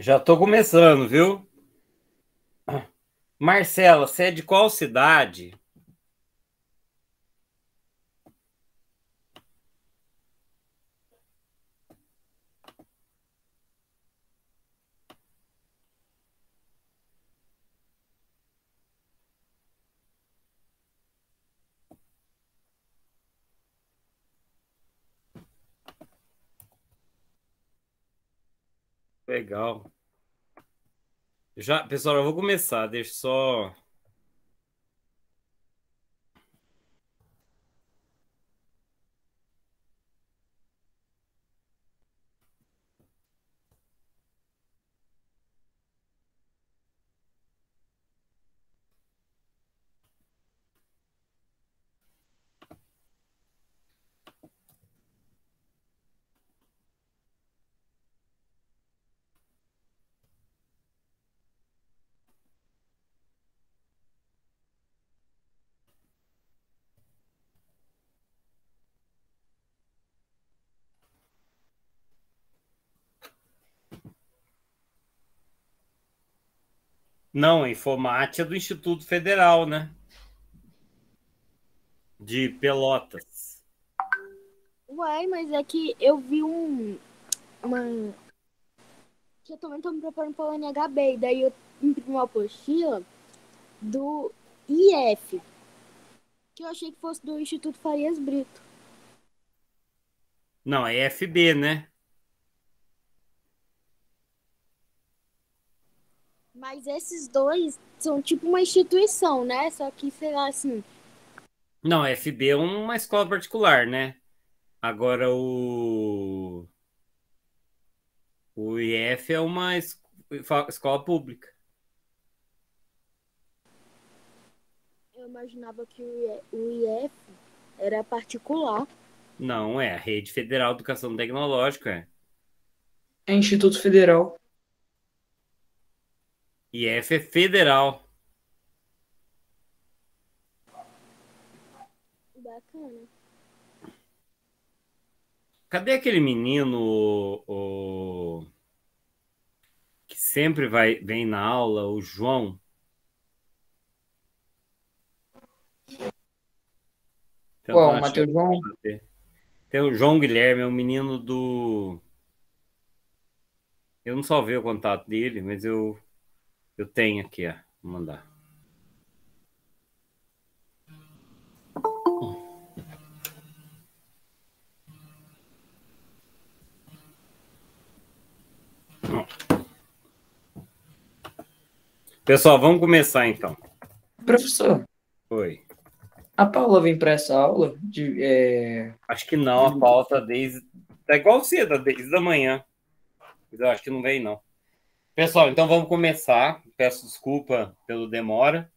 Já estou começando, viu? Marcela, você é de qual cidade? Legal. Já, pessoal, eu vou começar. Deixa só Não, Informática é do Instituto Federal, né? De Pelotas. Uai, mas é que eu vi um. Uma. Que eu também tô me preparando para o NHB e daí eu imprimi uma apostila do IF. Que eu achei que fosse do Instituto Farias Brito. Não, é IFB, né? Mas esses dois são tipo uma instituição, né? Só que, sei lá, assim. Não, a FB é uma escola particular, né? Agora o. O IF é uma es... escola pública. Eu imaginava que o IF era particular. Não, é a Rede Federal de Educação Tecnológica. É, é Instituto Federal. IF é federal. Bacana. Cadê aquele menino o, que sempre vai, vem na aula, o João? Qual, o Matheus João? Tem o João Guilherme, é um menino do. Eu não salvei o contato dele, mas eu eu tenho aqui, ó. Vou mandar. Pessoal, vamos começar então. Professor. Oi. A Paula vem para essa aula de. É... Acho que não, a Paula tá desde. Tá igual cedo, desde da manhã. Mas eu acho que não vem, não. Pessoal, então vamos começar. Peço desculpa pelo demora.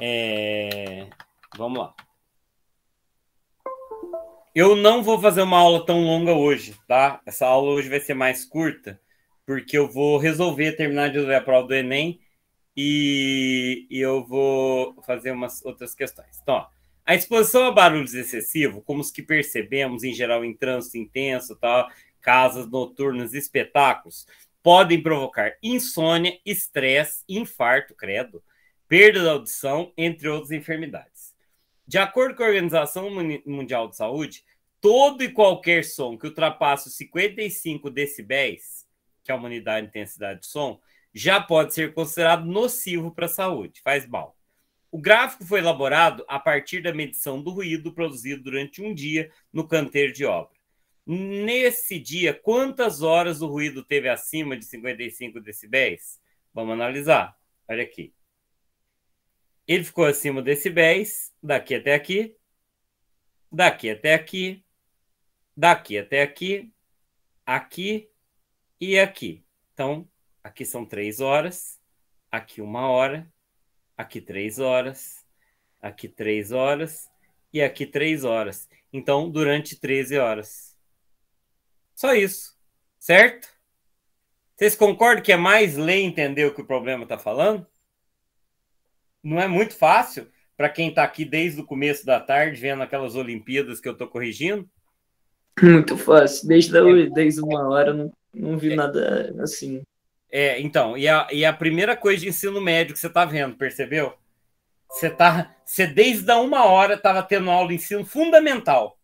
É... Vamos lá. Eu não vou fazer uma aula tão longa hoje, tá? Essa aula hoje vai ser mais curta, porque eu vou resolver terminar de ler a prova do Enem e, e eu vou fazer umas outras questões. Então, ó, a exposição a barulhos excessivos, como os que percebemos em geral em trânsito intenso, tal, casas noturnas, espetáculos, podem provocar insônia, estresse, infarto, credo, perda da audição, entre outras enfermidades. De acordo com a Organização Mundial de Saúde, todo e qualquer som que ultrapasse os 55 decibéis, que é a unidade de intensidade de som, já pode ser considerado nocivo para a saúde, faz mal. O gráfico foi elaborado a partir da medição do ruído produzido durante um dia no canteiro de obra. Nesse dia, quantas horas o ruído teve acima de 55 decibéis? Vamos analisar. Olha aqui. Ele ficou acima de decibéis, daqui até aqui, daqui até aqui, daqui até aqui, aqui e aqui. Então, aqui são três horas, aqui uma hora, aqui três horas, aqui três horas e aqui três horas. Então, durante 13 horas. Só isso. Certo? Vocês concordam que é mais ler entender o que o problema está falando? Não é muito fácil para quem está aqui desde o começo da tarde, vendo aquelas Olimpíadas que eu estou corrigindo? Muito fácil. Desde, é. desde uma hora eu não, não vi é. nada assim. É, então, e a, e a primeira coisa de ensino médio que você está vendo, percebeu? Você tá, você desde a uma hora estava tendo aula de ensino fundamental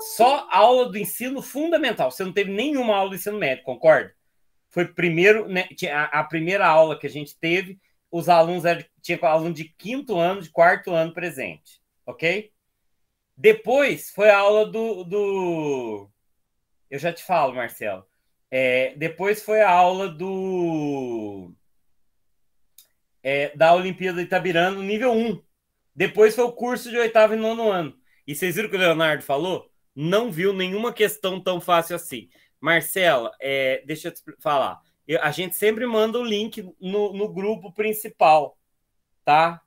só aula do ensino fundamental. Você não teve nenhuma aula do ensino médio, concorda? Foi primeiro, né, a, a, primeira aula que a gente teve, os alunos eram, tinha aluno de quinto ano, de quarto ano presente, ok? Depois foi a aula do, do... eu já te falo, Marcelo. É, depois foi a aula do é, da Olimpíada de nível 1. Depois foi o curso de oitavo e nono ano. E vocês viram o que o Leonardo falou? não viu nenhuma questão tão fácil assim. Marcela, é, deixa eu te falar. Eu, a gente sempre manda o link no, no grupo principal, tá?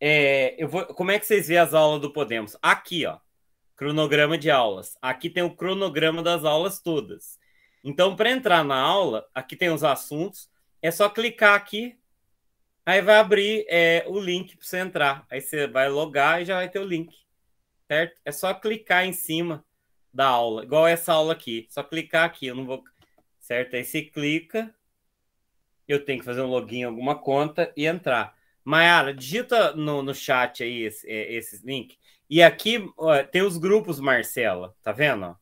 É, eu vou, como é que vocês veem as aulas do Podemos? Aqui, ó, cronograma de aulas. Aqui tem o cronograma das aulas todas. Então, para entrar na aula, aqui tem os assuntos. É só clicar aqui, aí vai abrir é, o link para você entrar. Aí você vai logar e já vai ter o link certo? É só clicar em cima da aula, igual essa aula aqui. Só clicar aqui, eu não vou. Certo? Aí você clica, eu tenho que fazer um login em alguma conta e entrar. Mayara, digita no, no chat aí esses esse é, links. E aqui ó, tem os grupos, Marcela, tá vendo?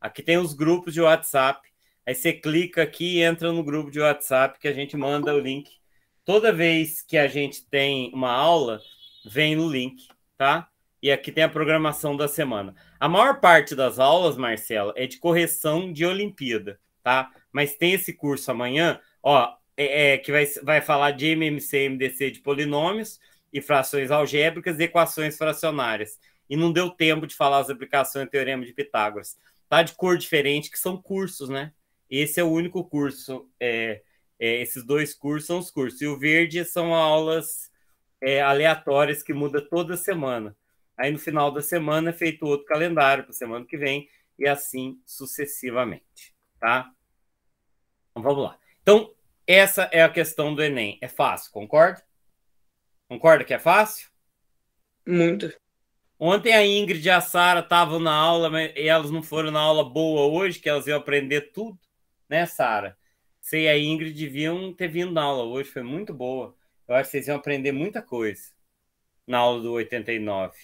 Aqui tem os grupos de WhatsApp. Aí você clica aqui e entra no grupo de WhatsApp que a gente manda o link. Toda vez que a gente tem uma aula, vem no link, tá? E aqui tem a programação da semana. A maior parte das aulas, Marcelo, é de correção de Olimpíada, tá? Mas tem esse curso amanhã, ó, é, é, que vai, vai falar de MMC, MDC de polinômios e frações algébricas e equações fracionárias. E não deu tempo de falar as aplicações do Teorema de Pitágoras. Tá de cor diferente, que são cursos, né? Esse é o único curso. É, é, esses dois cursos são os cursos. E o verde são aulas é, aleatórias que muda toda semana. Aí no final da semana é feito outro calendário para a semana que vem e assim sucessivamente, tá? Então vamos lá. Então, essa é a questão do Enem. É fácil, concorda? Concorda que é fácil? Muito. Ontem a Ingrid e a Sara estavam na aula, mas elas não foram na aula boa hoje, que elas iam aprender tudo, né, Sara? Você e a Ingrid deviam ter vindo na aula hoje, foi muito boa. Eu acho que vocês iam aprender muita coisa na aula do 89.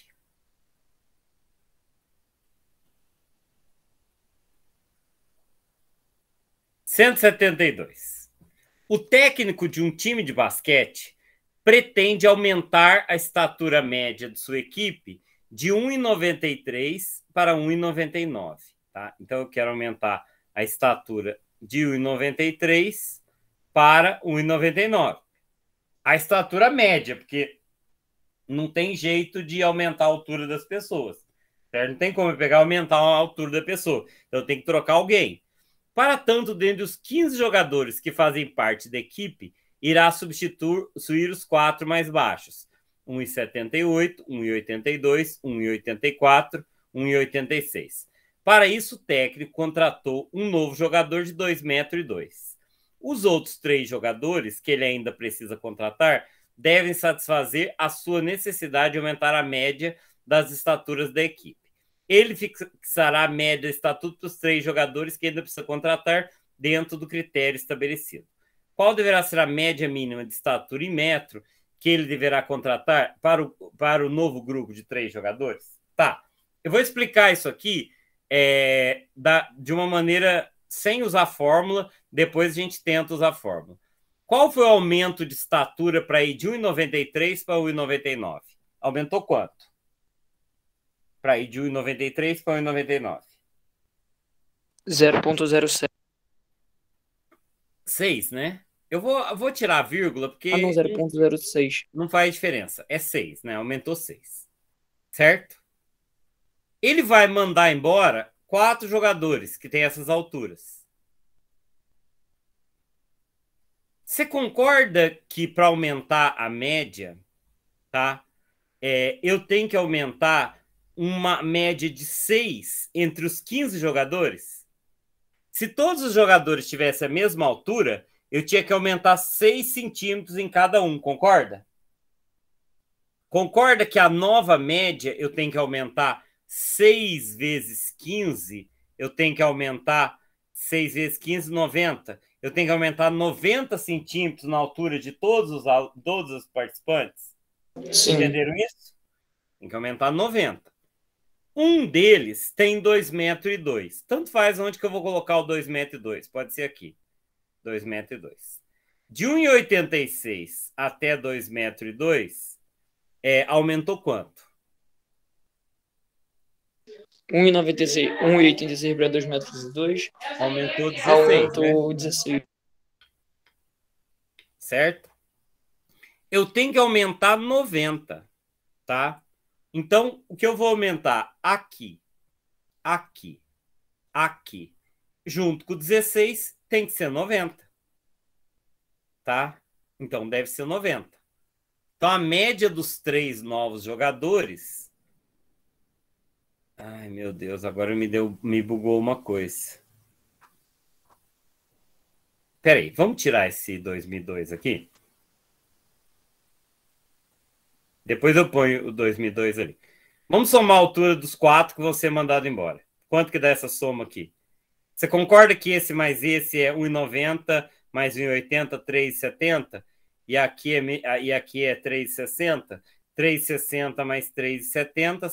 172. O técnico de um time de basquete pretende aumentar a estatura média de sua equipe de 1,93 para 1,99. Tá? Então eu quero aumentar a estatura de 1,93 para 1,99. A estatura média, porque não tem jeito de aumentar a altura das pessoas. Certo? Não tem como eu pegar aumentar a altura da pessoa. Então eu tenho que trocar alguém. Para tanto, dentre os 15 jogadores que fazem parte da equipe, irá substituir os quatro mais baixos: 1,78, 1,82, 1,84, 1,86. Para isso, o técnico contratou um novo jogador de 2,2 metros. Os outros três jogadores que ele ainda precisa contratar devem satisfazer a sua necessidade de aumentar a média das estaturas da equipe. Ele fixará a média estatuto dos três jogadores que ainda precisa contratar dentro do critério estabelecido. Qual deverá ser a média mínima de estatura e metro que ele deverá contratar para o, para o novo grupo de três jogadores? Tá. Eu vou explicar isso aqui é, da, de uma maneira sem usar fórmula, depois a gente tenta usar fórmula. Qual foi o aumento de estatura para ir de 1,93 para 1,99? Aumentou quanto? para ir de 1,93 para 1,99? 0,07. 6, né? Eu vou, vou tirar a vírgula, porque. Ah, não, 0,06. Não faz diferença. É 6, né? Aumentou 6. Certo? Ele vai mandar embora quatro jogadores que têm essas alturas. Você concorda que para aumentar a média, tá? É, eu tenho que aumentar uma média de 6 entre os 15 jogadores? Se todos os jogadores tivessem a mesma altura, eu tinha que aumentar 6 centímetros em cada um, concorda? Concorda que a nova média eu tenho que aumentar 6 vezes 15? Eu tenho que aumentar 6 vezes 15, 90. Eu tenho que aumentar 90 centímetros na altura de todos os, todos os participantes? Sim. Entenderam isso? Tem que aumentar 90. Um deles tem 2 metros e 2. Tanto faz onde que eu vou colocar o 2 metros e 2. Pode ser aqui. 2 metros e 2. De 1,86 até 2 metros e 2, é, aumentou quanto? 1,86 para 2 metros e 2. Aumentou 16. Aumentou né? 16. Certo? Eu tenho que aumentar 90, tá? tá? Então, o que eu vou aumentar aqui, aqui, aqui, junto com 16, tem que ser 90. Tá? Então, deve ser 90. Então, a média dos três novos jogadores. Ai, meu Deus, agora me, deu, me bugou uma coisa. Peraí, vamos tirar esse 2002 aqui? Depois eu ponho o 2002 ali. Vamos somar a altura dos quatro que vão ser mandados embora. Quanto que dá essa soma aqui? Você concorda que esse mais esse é 1,90 mais 1,80, 3,70? E aqui é, e aqui é 3,60? 3,60 mais 3,70,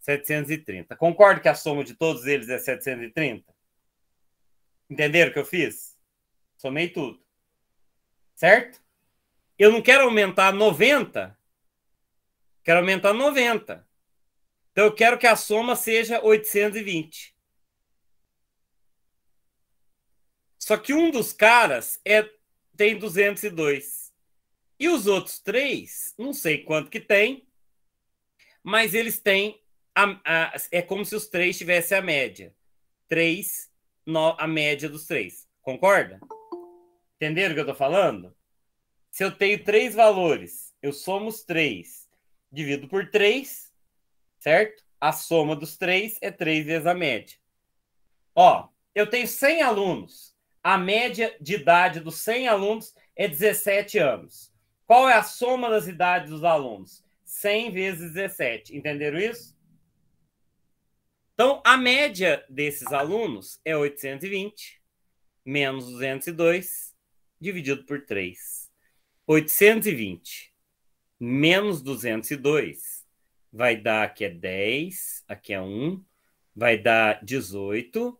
730. Concordo que a soma de todos eles é 730? Entenderam o que eu fiz? Somei tudo. Certo? Eu não quero aumentar 90, quero aumentar 90. Então eu quero que a soma seja 820. Só que um dos caras é tem 202. E os outros três, não sei quanto que tem, mas eles têm. A, a, é como se os três tivessem a média. Três, no, a média dos três. Concorda? Entenderam o que eu estou falando? Se eu tenho três valores, eu somo os três, divido por três, certo? A soma dos três é três vezes a média. Ó, eu tenho 100 alunos. A média de idade dos 100 alunos é 17 anos. Qual é a soma das idades dos alunos? 100 vezes 17. Entenderam isso? Então, a média desses alunos é 820 menos 202 dividido por 3. 820 menos 202 vai dar aqui é 10, aqui é 1, vai dar 18,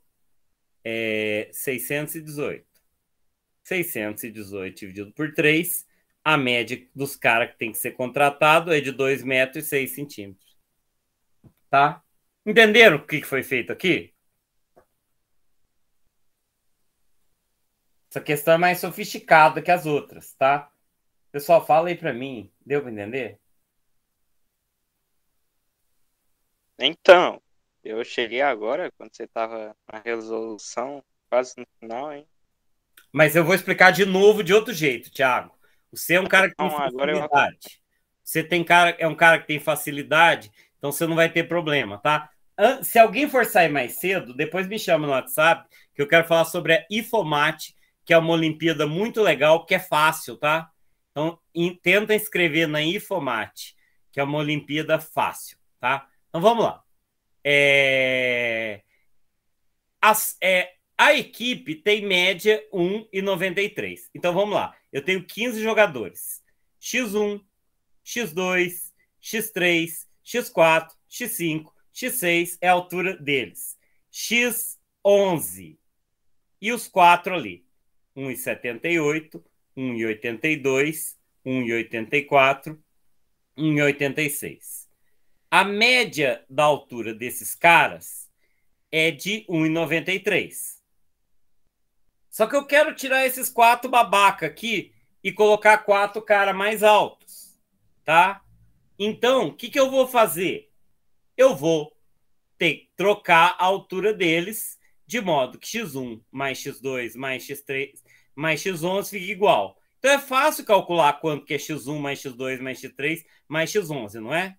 é 618. 618 dividido por 3, a média dos caras que tem que ser contratado é de 2 metros e 6 centímetros. Tá? Entenderam o que foi feito aqui? Essa questão é mais sofisticada que as outras, tá? Pessoal, fala aí pra mim. Deu pra entender? Então, eu cheguei agora, quando você tava na resolução, quase no final, hein? Mas eu vou explicar de novo de outro jeito, Thiago. Você é um cara que tem não, facilidade. Eu... Você tem cara, é um cara que tem facilidade, então você não vai ter problema, tá? Se alguém for sair mais cedo, depois me chama no WhatsApp, que eu quero falar sobre a IFOMAT, que é uma Olimpíada muito legal, que é fácil, tá? Então, tenta escrever na Infomate, que é uma Olimpíada fácil, tá? Então, vamos lá. É... As, é... A equipe tem média 1,93. Então, vamos lá. Eu tenho 15 jogadores. X1, X2, X3, X4, X5, X6 é a altura deles. X11 e os quatro ali. 1,78, 1,82, 1,84, 1,86. A média da altura desses caras é de 1,93. Só que eu quero tirar esses quatro babaca aqui e colocar quatro cara mais altos, tá? Então, o que, que eu vou fazer? Eu vou ter que trocar a altura deles de modo que x1 mais x2 mais x3 mais x11 fica igual. Então é fácil calcular quanto que é x1 mais x2 mais x3 mais x11, não é?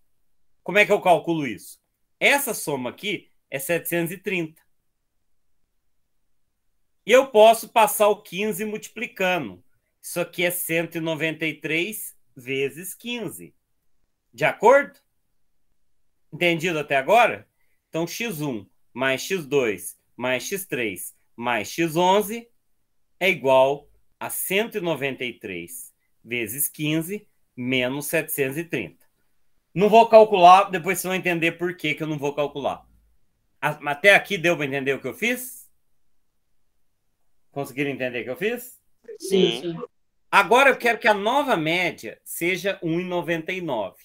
Como é que eu calculo isso? Essa soma aqui é 730. E eu posso passar o 15 multiplicando. Isso aqui é 193 vezes 15. De acordo? Entendido até agora? Então, x1 mais x2 mais x3 mais x11 é igual a 193 vezes 15 menos 730. Não vou calcular, depois vocês vão entender por que, que eu não vou calcular. Até aqui deu para entender o que eu fiz? Conseguiram entender o que eu fiz? Sim. Sim. Agora eu quero que a nova média seja 1,99.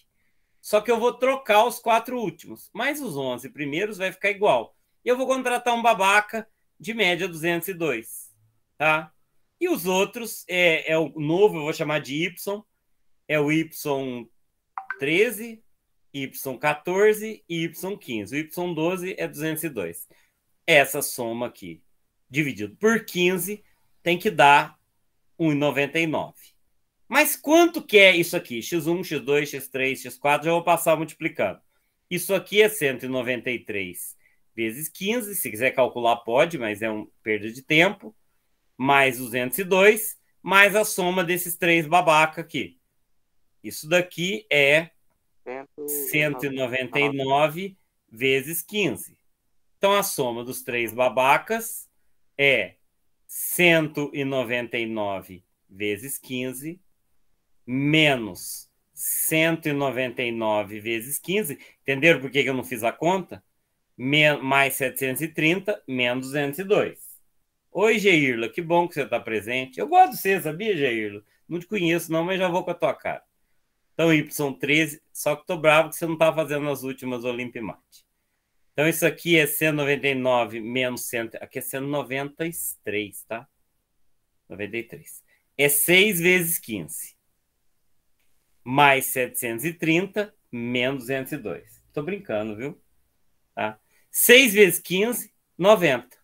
Só que eu vou trocar os quatro últimos, mais os 11 primeiros vai ficar igual. Eu vou contratar um babaca de média 202 tá? E os outros é, é o novo, eu vou chamar de Y, é o Y13, Y14 e Y15. O Y12 é 202. Essa soma aqui, dividido por 15, tem que dar 1,99. Mas quanto que é isso aqui? X1, X2, X3, X4, já vou passar multiplicando. Isso aqui é 193 vezes 15, se quiser calcular pode, mas é uma perda de tempo mais 202, mais a soma desses três babaca aqui. Isso daqui é 199 vezes 15. Então, a soma dos três babacas é 199 vezes 15 menos 199 vezes 15. Entenderam por que eu não fiz a conta? mais 730 menos 202. Oi, Geirla, que bom que você está presente. Eu gosto de você, sabia, Geirla? Não te conheço, não, mas já vou com a tua cara. Então, Y13, só que estou bravo que você não tá fazendo as últimas Olimpimate. Então, isso aqui é 199 menos 100, aqui é 193, tá? 93. É 6 vezes 15. Mais 730, menos 202. Estou brincando, viu? Tá? 6 vezes 15, 90.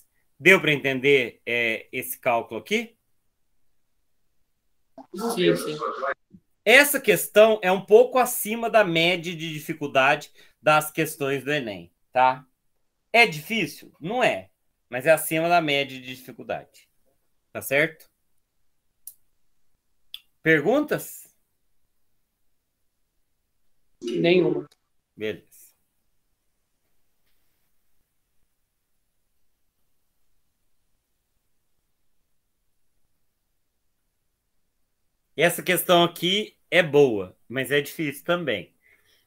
Deu para entender é, esse cálculo aqui? Sim, sim. Essa questão é um pouco acima da média de dificuldade das questões do Enem, tá? É difícil? Não é, mas é acima da média de dificuldade. Tá certo? Perguntas? Nenhuma. Beleza. Essa questão aqui é boa, mas é difícil também.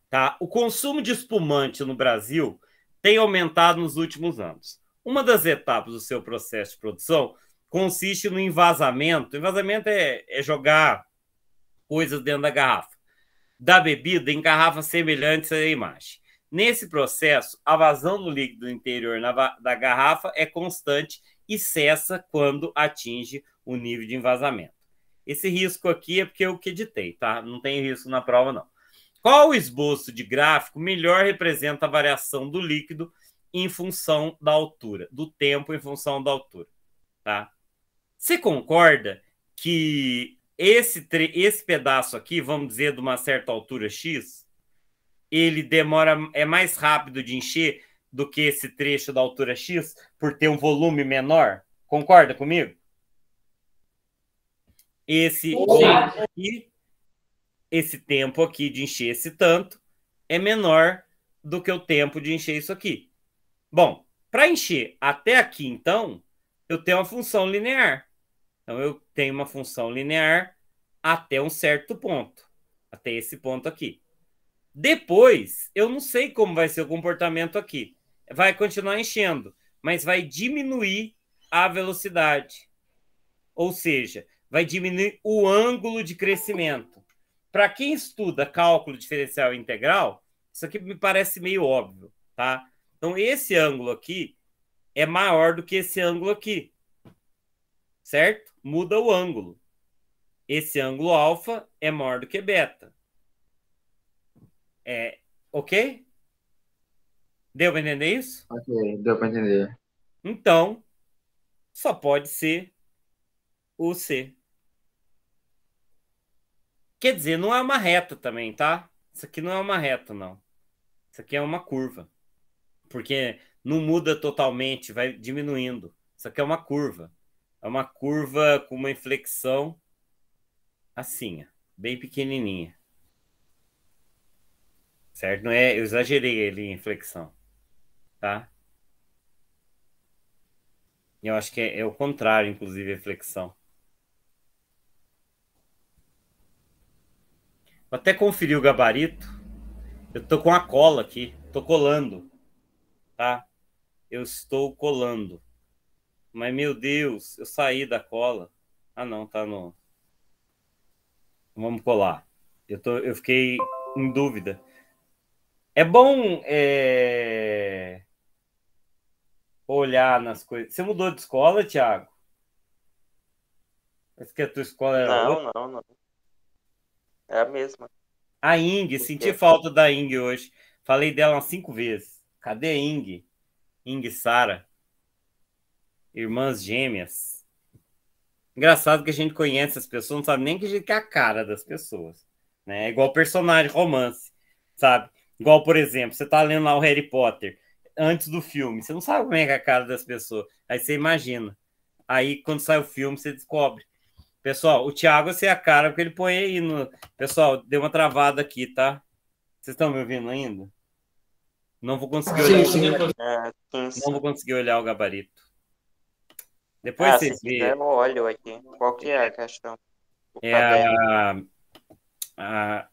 Tá? O consumo de espumante no Brasil tem aumentado nos últimos anos. Uma das etapas do seu processo de produção consiste no envasamento. envasamento é, é jogar coisas dentro da garrafa, da bebida em garrafas semelhantes à imagem. Nesse processo, a vazão do líquido interior da garrafa é constante e cessa quando atinge o nível de envasamento. Esse risco aqui é porque eu que editei, tá? Não tem risco na prova, não. Qual esboço de gráfico melhor representa a variação do líquido em função da altura, do tempo em função da altura, tá? Você concorda que esse, esse pedaço aqui, vamos dizer, de uma certa altura X, ele demora, é mais rápido de encher do que esse trecho da altura X por ter um volume menor? Concorda comigo? Esse, aqui, esse tempo aqui de encher esse tanto é menor do que o tempo de encher isso aqui. Bom, para encher até aqui, então, eu tenho uma função linear. Então, eu tenho uma função linear até um certo ponto, até esse ponto aqui. Depois, eu não sei como vai ser o comportamento aqui. Vai continuar enchendo, mas vai diminuir a velocidade. Ou seja, vai diminuir o ângulo de crescimento. Para quem estuda cálculo diferencial integral, isso aqui me parece meio óbvio, tá? Então, esse ângulo aqui é maior do que esse ângulo aqui, certo? Muda o ângulo. Esse ângulo alfa é maior do que beta. É, ok? Deu para entender isso? Ok, deu para entender. Então, só pode ser o C. Quer dizer, não é uma reta também, tá? Isso aqui não é uma reta, não. Isso aqui é uma curva. Porque não muda totalmente, vai diminuindo. Isso aqui é uma curva. É uma curva com uma inflexão assim, bem pequenininha. Certo? Não é, eu exagerei ali a inflexão, tá? Eu acho que é, é o contrário, inclusive, a inflexão. Vou até conferir o gabarito. Eu tô com a cola aqui, tô colando, tá? Eu estou colando. Mas, meu Deus, eu saí da cola. Ah, não, tá no. Vamos colar. Eu, tô, eu fiquei em dúvida. É bom é... olhar nas coisas. Você mudou de escola, Thiago? Mas que a tua escola era. Não, outra? não, não. É a mesma. A Ing, senti é falta da Ing hoje. Falei dela umas cinco vezes. Cadê Ing? Ing Sara. Irmãs gêmeas. Engraçado que a gente conhece as pessoas, não sabe nem que a gente quer é a cara das pessoas. Né? É igual personagem, romance, sabe? Igual, por exemplo, você tá lendo lá o Harry Potter antes do filme, você não sabe como é que é a cara das pessoas. Aí você imagina. Aí quando sai o filme, você descobre. Pessoal, o Thiago você é a cara, porque ele põe aí no. Pessoal, deu uma travada aqui, tá? Vocês estão me ouvindo ainda? Não vou conseguir olhar. Sim, sim. É, Não vou conseguir olhar o gabarito. Depois ah, vocês veem. Eu olho aqui. Qual que é a questão? O é a, a,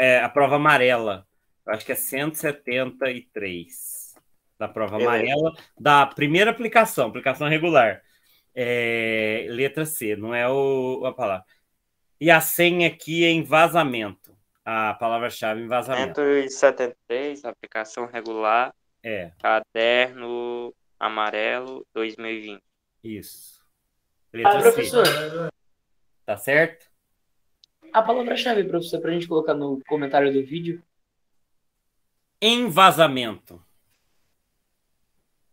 é a prova amarela. acho que é 173 da prova Beleza. amarela, da primeira aplicação, aplicação regular. É, letra C, não é o, a palavra. E a senha aqui é vazamento. A palavra-chave é vazamento. 173, aplicação regular. É. Caderno amarelo 2020. Isso. Letra ah, professor. C. Tá certo? A palavra-chave, professor, pra gente colocar no comentário do vídeo. Envasamento.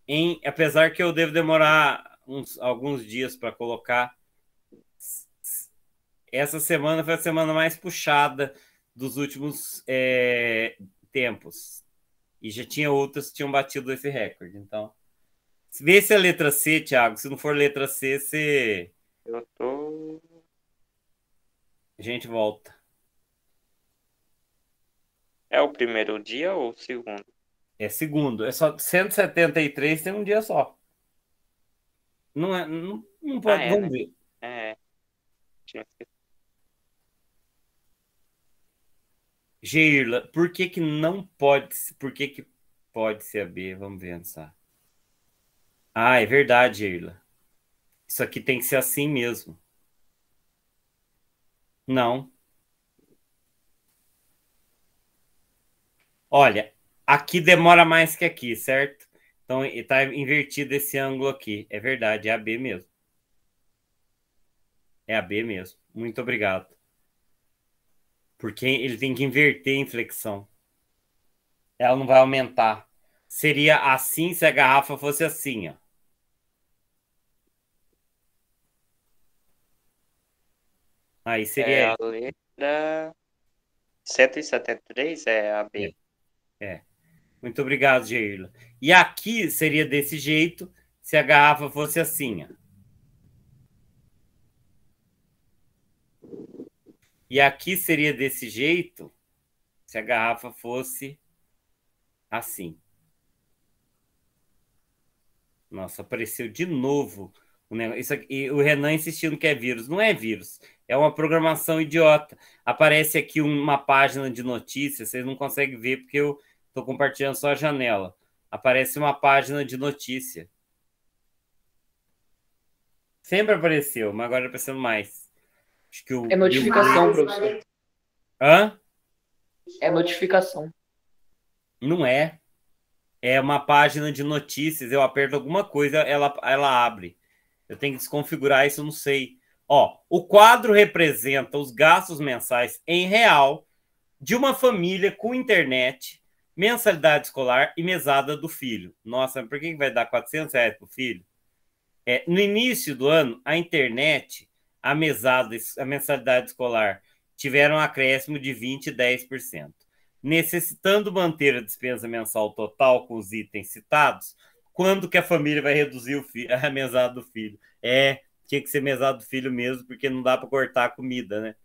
Em, apesar que eu devo demorar uns, alguns dias para colocar. Essa semana foi a semana mais puxada dos últimos é, tempos. E já tinha outras que tinham batido esse recorde. Então, vê se é letra C, Thiago. Se não for letra C, você. Eu tô. A gente volta. É o primeiro dia ou o segundo? É segundo. É só 173 tem um dia só. Não é. Não, não pode. Ah, é, vamos né? ver. É. é. Tinha esquecido. Geirla, por que que não pode, por que que pode ser a B? Vamos ver, Ansar. Ah, é verdade, Geirla. Isso aqui tem que ser assim mesmo. Não. Olha, aqui demora mais que aqui, certo? Então, está invertido esse ângulo aqui. É verdade, é a B mesmo. É a B mesmo. Muito obrigado. Porque ele tem que inverter a inflexão. Ela não vai aumentar. Seria assim se a garrafa fosse assim, ó. Aí seria. É a letra 173 é a B. É. é. Muito obrigado, Geila. E aqui seria desse jeito se a garrafa fosse assim. Ó. E aqui seria desse jeito se a garrafa fosse assim. Nossa, apareceu de novo o negócio. Isso aqui, e o Renan insistindo que é vírus. Não é vírus, é uma programação idiota. Aparece aqui uma página de notícias, vocês não conseguem ver porque eu Estou compartilhando só a janela. Aparece uma página de notícia. Sempre apareceu, mas agora tá aparecendo mais. Acho que o, é notificação, professor. Hã? É notificação. Não é. É uma página de notícias. Eu aperto alguma coisa, ela, ela abre. Eu tenho que desconfigurar isso, eu não sei. Ó, o quadro representa os gastos mensais em real de uma família com internet mensalidade escolar e mesada do filho. Nossa, por que vai dar 400 reais para o filho? É, no início do ano, a internet, a mesada, a mensalidade escolar tiveram um acréscimo de 20% e 10%. Necessitando manter a despesa mensal total com os itens citados, quando que a família vai reduzir a mesada do filho? É, tinha que ser mesada do filho mesmo, porque não dá para cortar a comida, né?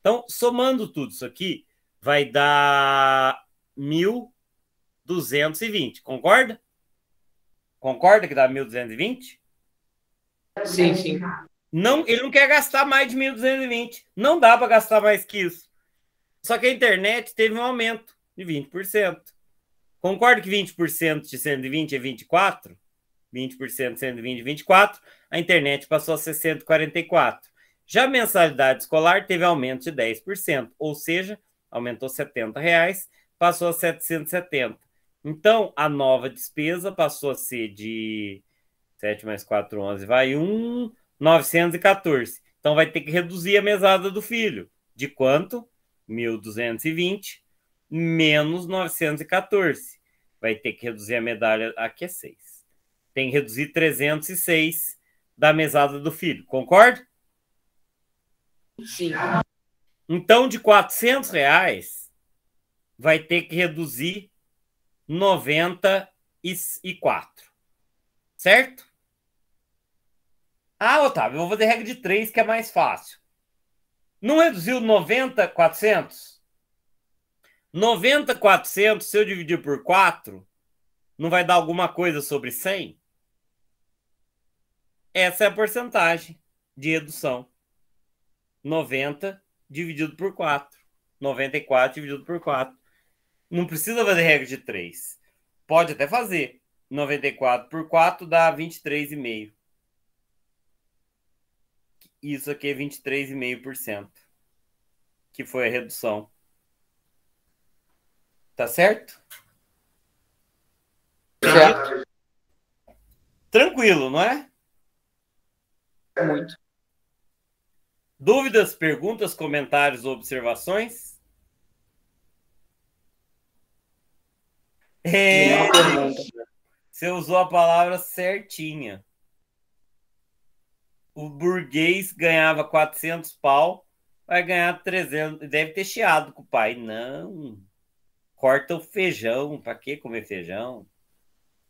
Então, somando tudo isso aqui, vai dar mil 220, concorda? Concorda que dá 1.220? Sim, sim. Não, ele não quer gastar mais de 1.220. Não dá para gastar mais que isso. Só que a internet teve um aumento de 20%. Concorda que 20% de 120 é 24? 20% de 120 é 24. A internet passou a ser 144. Já a mensalidade escolar teve aumento de 10%, ou seja, aumentou R$ 70, reais, passou a 770. Então, a nova despesa passou a ser de 7 mais 4, 11, vai 1, 914. Então, vai ter que reduzir a mesada do filho. De quanto? 1.220 menos 914. Vai ter que reduzir a medalha, aqui é 6. Tem que reduzir 306 da mesada do filho. Concorda? Sim. Então, de 400 reais, vai ter que reduzir 94. Certo? Ah, Otávio, eu vou fazer regra de 3 que é mais fácil. Não reduziu 90, 400? 90, 400, se eu dividir por 4, não vai dar alguma coisa sobre 100? Essa é a porcentagem de redução. 90 dividido por 4. 94 dividido por 4. Não precisa fazer regra de 3. Pode até fazer. 94 por 4 dá 23,5. Isso aqui é 23,5%. Que foi a redução. Tá certo? Certo. Tranquilo, não é? é muito. Dúvidas, perguntas, comentários ou observações? É. Você usou a palavra certinha. O burguês ganhava 400 pau, vai ganhar 300. Deve ter chiado com o pai. Não. Corta o feijão. Para que comer feijão?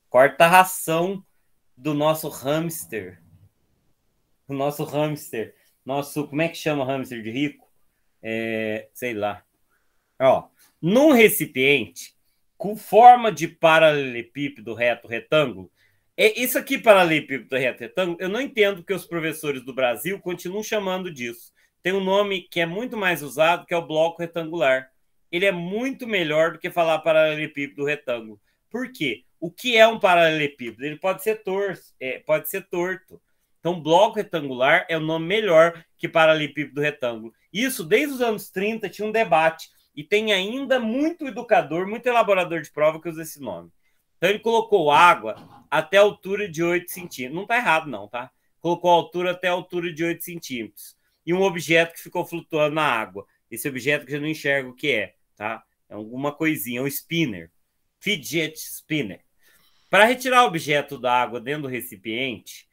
Corta a ração do nosso hamster. O nosso hamster. Nosso. Como é que chama hamster de rico? É, sei lá. Ó, num recipiente com forma de paralelepípedo reto retângulo. É, isso aqui, paralelepípedo reto retângulo, eu não entendo que os professores do Brasil continuam chamando disso. Tem um nome que é muito mais usado, que é o bloco retangular. Ele é muito melhor do que falar paralelepípedo retângulo. Por quê? O que é um paralelepípedo? Ele pode ser torto, é, pode ser torto. Então, bloco retangular é o nome melhor que paralelepípedo retângulo. Isso, desde os anos 30, tinha um debate e tem ainda muito educador, muito elaborador de prova que usa esse nome. Então ele colocou água até a altura de 8 centímetros. Não está errado, não, tá? Colocou a altura até a altura de 8 centímetros. E um objeto que ficou flutuando na água. Esse objeto que eu não enxergo o que é, tá? É alguma coisinha, é um spinner. Fidget spinner. Para retirar o objeto da água dentro do recipiente,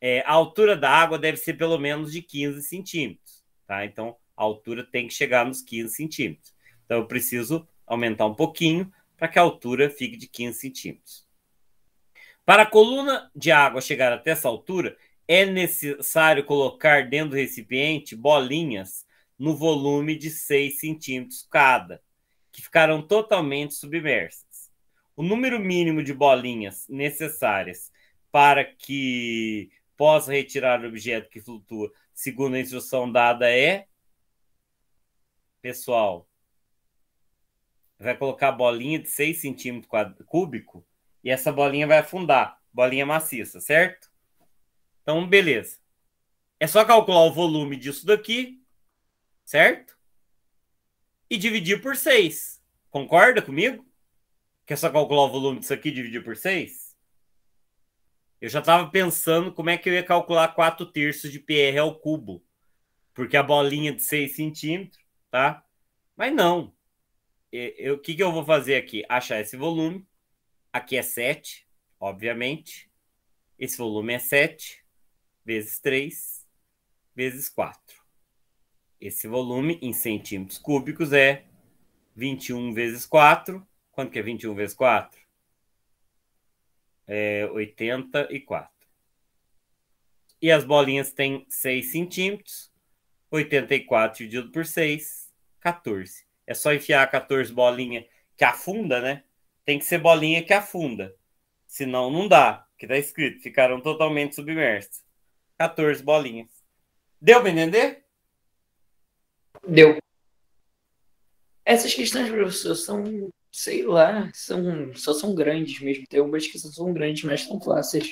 é, a altura da água deve ser pelo menos de 15 centímetros, tá? Então a altura tem que chegar nos 15 centímetros. Então eu preciso aumentar um pouquinho para que a altura fique de 15 centímetros. Para a coluna de água chegar até essa altura, é necessário colocar dentro do recipiente bolinhas no volume de 6 centímetros cada, que ficarão totalmente submersas. O número mínimo de bolinhas necessárias para que possa retirar o objeto que flutua, segundo a instrução dada, é. Pessoal, vai colocar a bolinha de 6 centímetros cúbico e essa bolinha vai afundar, bolinha maciça, certo? Então, beleza. É só calcular o volume disso daqui, certo? E dividir por 6. Concorda comigo? Que é só calcular o volume disso aqui e dividir por 6? Eu já estava pensando como é que eu ia calcular 4 terços de PR ao cubo. Porque a bolinha de 6 centímetros, tá? Mas não o que, que eu vou fazer aqui? Achar esse volume. Aqui é 7, obviamente. Esse volume é 7 vezes 3 vezes 4. Esse volume em centímetros cúbicos é 21 vezes 4. Quanto que é 21 vezes 4? É 84. E as bolinhas têm 6 centímetros. 84 dividido por 6, 14 é só enfiar 14 bolinhas que afunda, né? Tem que ser bolinha que afunda. Senão não dá, que tá escrito, ficaram totalmente submersos. 14 bolinhas. Deu para entender? Deu. Essas questões, professor, são, sei lá, são, só são grandes mesmo. Tem umas que só são grandes, mas são fáceis.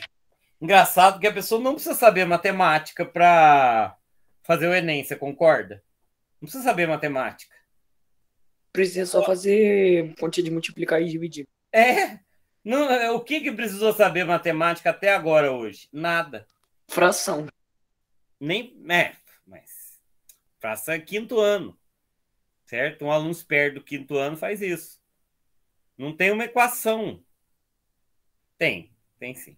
Engraçado que a pessoa não precisa saber matemática para fazer o Enem, você concorda? Não precisa saber matemática. Precisa só fazer fonte de multiplicar e dividir. É. Não, é, o que, que precisou saber matemática até agora hoje? Nada. Fração. Nem. É, mas. Fração é quinto ano. Certo? Um aluno esperto do quinto ano faz isso. Não tem uma equação. Tem, tem sim.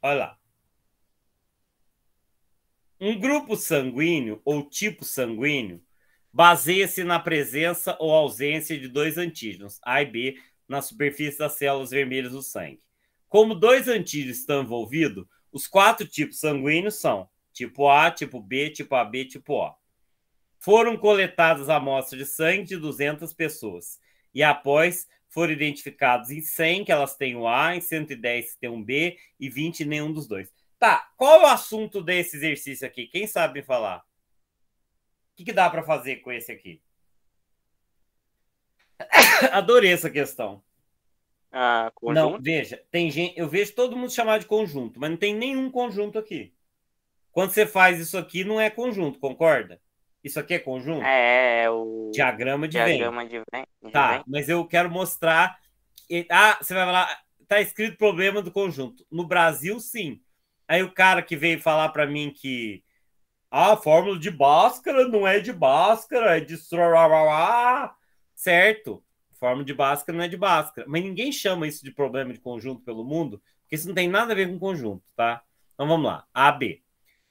Olha lá. Um grupo sanguíneo ou tipo sanguíneo baseia-se na presença ou ausência de dois antígenos, A e B, na superfície das células vermelhas do sangue. Como dois antígenos estão envolvidos, os quatro tipos sanguíneos são tipo A, tipo B, tipo AB, tipo O. Foram coletadas amostras de sangue de 200 pessoas e após foram identificados em 100 que elas têm o A, em 110 que tem um B e 20 nenhum dos dois. Tá, qual é o assunto desse exercício aqui? Quem sabe falar? que, que dá para fazer com esse aqui? Adorei essa questão. Ah, conjunto? Não, veja, tem gente, eu vejo todo mundo chamar de conjunto, mas não tem nenhum conjunto aqui. Quando você faz isso aqui, não é conjunto, concorda? Isso aqui é conjunto? É, é, é o diagrama de diagrama Venn. De Venn. Tá, mas eu quero mostrar. Ah, você vai falar, tá escrito problema do conjunto. No Brasil, sim. Aí o cara que veio falar para mim que a fórmula de Bhaskara não é de Bhaskara, é de Srorará, certo? Fórmula de Bhaskara não é de Bhaskara. Mas ninguém chama isso de problema de conjunto pelo mundo, porque isso não tem nada a ver com conjunto, tá? Então vamos lá. A, B.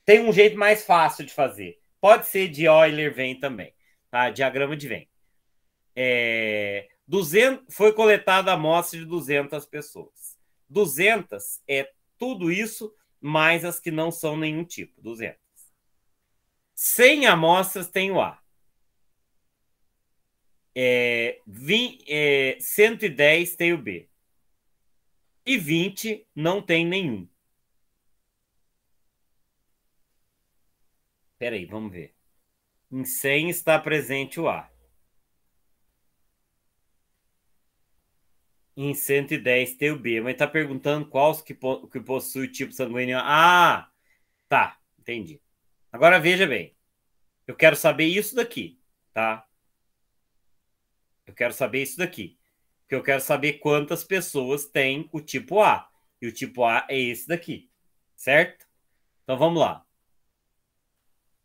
Tem um jeito mais fácil de fazer. Pode ser de Euler-Venn também, tá? Diagrama de Venn. É, 200, foi coletada a amostra de 200 pessoas. 200 é tudo isso, mais as que não são nenhum tipo, 200. 100 amostras tem o A. É, 20, é, 110 tem o B. E 20 não tem nenhum. Peraí, vamos ver. Em 100 está presente o A. Em 110 tem o B. Mas está perguntando quais que, po que possui tipo sanguíneo A. Ah, tá, entendi. Agora veja bem. Eu quero saber isso daqui, tá? Eu quero saber isso daqui. Porque eu quero saber quantas pessoas tem o tipo A. E o tipo A é esse daqui, certo? Então vamos lá.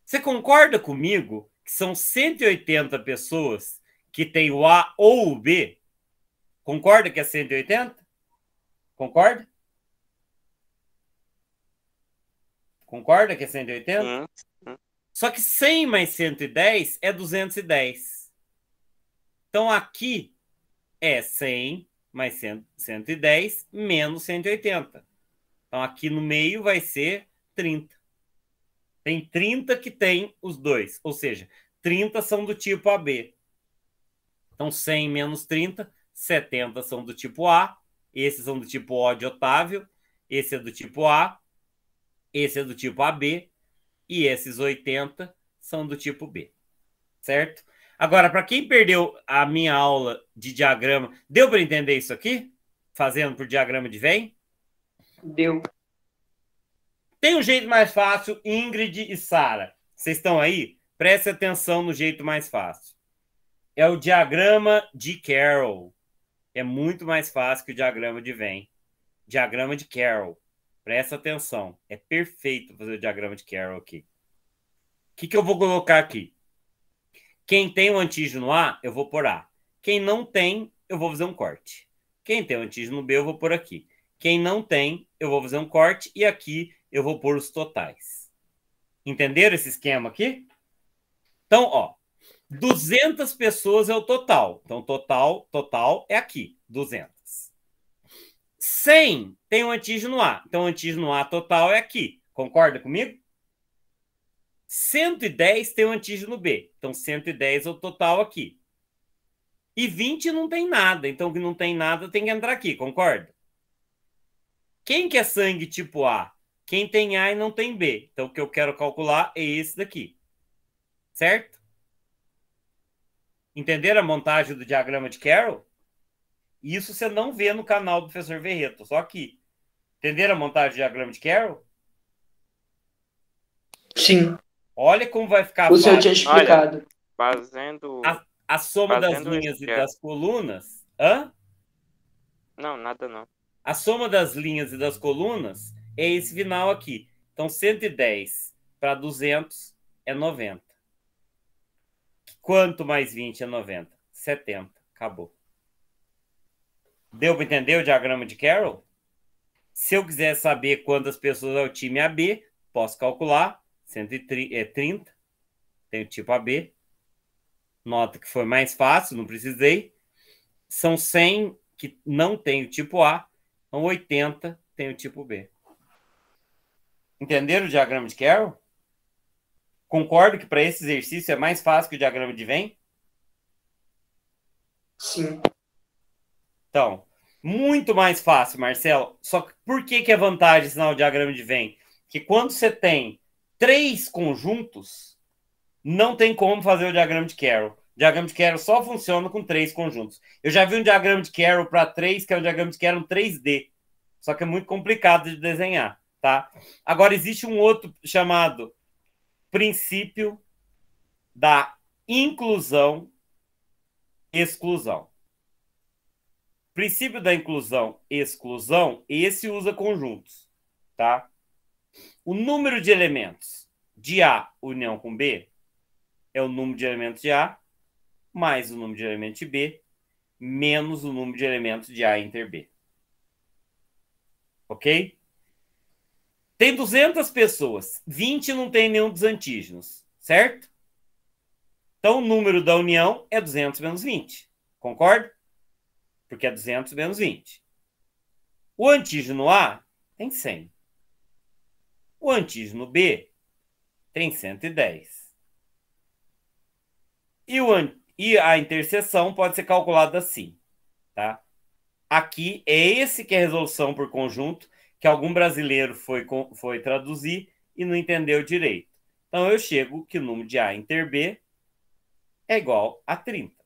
Você concorda comigo que são 180 pessoas que tem o A ou o B? Concorda que é 180? Concorda? Concorda que é 180? Uhum. Hum. Só que 100 mais 110 é 210. Então aqui é 100 mais 100, 110 menos 180. Então aqui no meio vai ser 30. Tem 30 que tem os dois, ou seja, 30 são do tipo AB. Então 100 menos 30, 70 são do tipo A, esses são do tipo O de Otávio, esse é do tipo A, esse é do tipo AB e esses 80 são do tipo B. Certo? Agora, para quem perdeu a minha aula de diagrama, deu para entender isso aqui? Fazendo por diagrama de Venn? Deu. Tem um jeito mais fácil, Ingrid e Sara. Vocês estão aí? Preste atenção no jeito mais fácil. É o diagrama de Carroll. É muito mais fácil que o diagrama de Venn. Diagrama de Carroll. Presta atenção. É perfeito fazer o diagrama de Carroll aqui. O que, que eu vou colocar aqui? Quem tem o antígeno A, eu vou por A. Quem não tem, eu vou fazer um corte. Quem tem o antígeno B, eu vou por aqui. Quem não tem, eu vou fazer um corte. E aqui eu vou pôr os totais. Entenderam esse esquema aqui? Então, ó, 200 pessoas é o total. Então, total, total é aqui, 200. 100 tem um antígeno A. Então, o antígeno A total é aqui. Concorda comigo? 110 tem um antígeno B. Então, 110 é o total aqui. E 20 não tem nada. Então, o que não tem nada tem que entrar aqui. Concorda? Quem que é sangue tipo A? Quem tem A e não tem B. Então, o que eu quero calcular é esse daqui. Certo? Entenderam a montagem do diagrama de Carroll? Isso você não vê no canal do professor Verreto, só que. Entenderam a montagem do diagrama de Carroll? Sim. Olha como vai ficar. O senhor tinha explicado. Olha, fazendo. A, a soma fazendo das linhas e das colunas. Hã? Não, nada não. A soma das linhas e das colunas é esse final aqui. Então, 110 para 200 é 90. Quanto mais 20 é 90? 70. Acabou. Deu para entender o diagrama de Carroll? Se eu quiser saber quantas pessoas é o time AB, posso calcular. 130, tem o tipo AB. Nota que foi mais fácil, não precisei. São 100 que não tem o tipo A, são 80 tem o tipo B. Entenderam o diagrama de Carroll? Concordo que para esse exercício é mais fácil que o diagrama de Venn? Sim. Então, muito mais fácil, Marcelo. Só que por que, que é vantagem sinal diagrama de Venn? Que quando você tem três conjuntos, não tem como fazer o diagrama de Carroll. O diagrama de Carroll só funciona com três conjuntos. Eu já vi um diagrama de Carroll para três, que é um diagrama de Carroll 3D. Só que é muito complicado de desenhar, tá? Agora, existe um outro chamado princípio da inclusão-exclusão. Princípio da inclusão, exclusão, esse usa conjuntos, tá? O número de elementos de A união com B é o número de elementos de A mais o número de elementos de B menos o número de elementos de A inter B. Ok? Tem 200 pessoas, 20 não tem nenhum dos antígenos, certo? Então o número da união é 200 menos 20, concorda? porque é 200 menos 20. O antígeno A tem 100. O antígeno B tem 110. E, o, e a interseção pode ser calculada assim, tá? Aqui é esse que é a resolução por conjunto que algum brasileiro foi, foi traduzir e não entendeu direito. Então eu chego que o número de A inter B é igual a 30.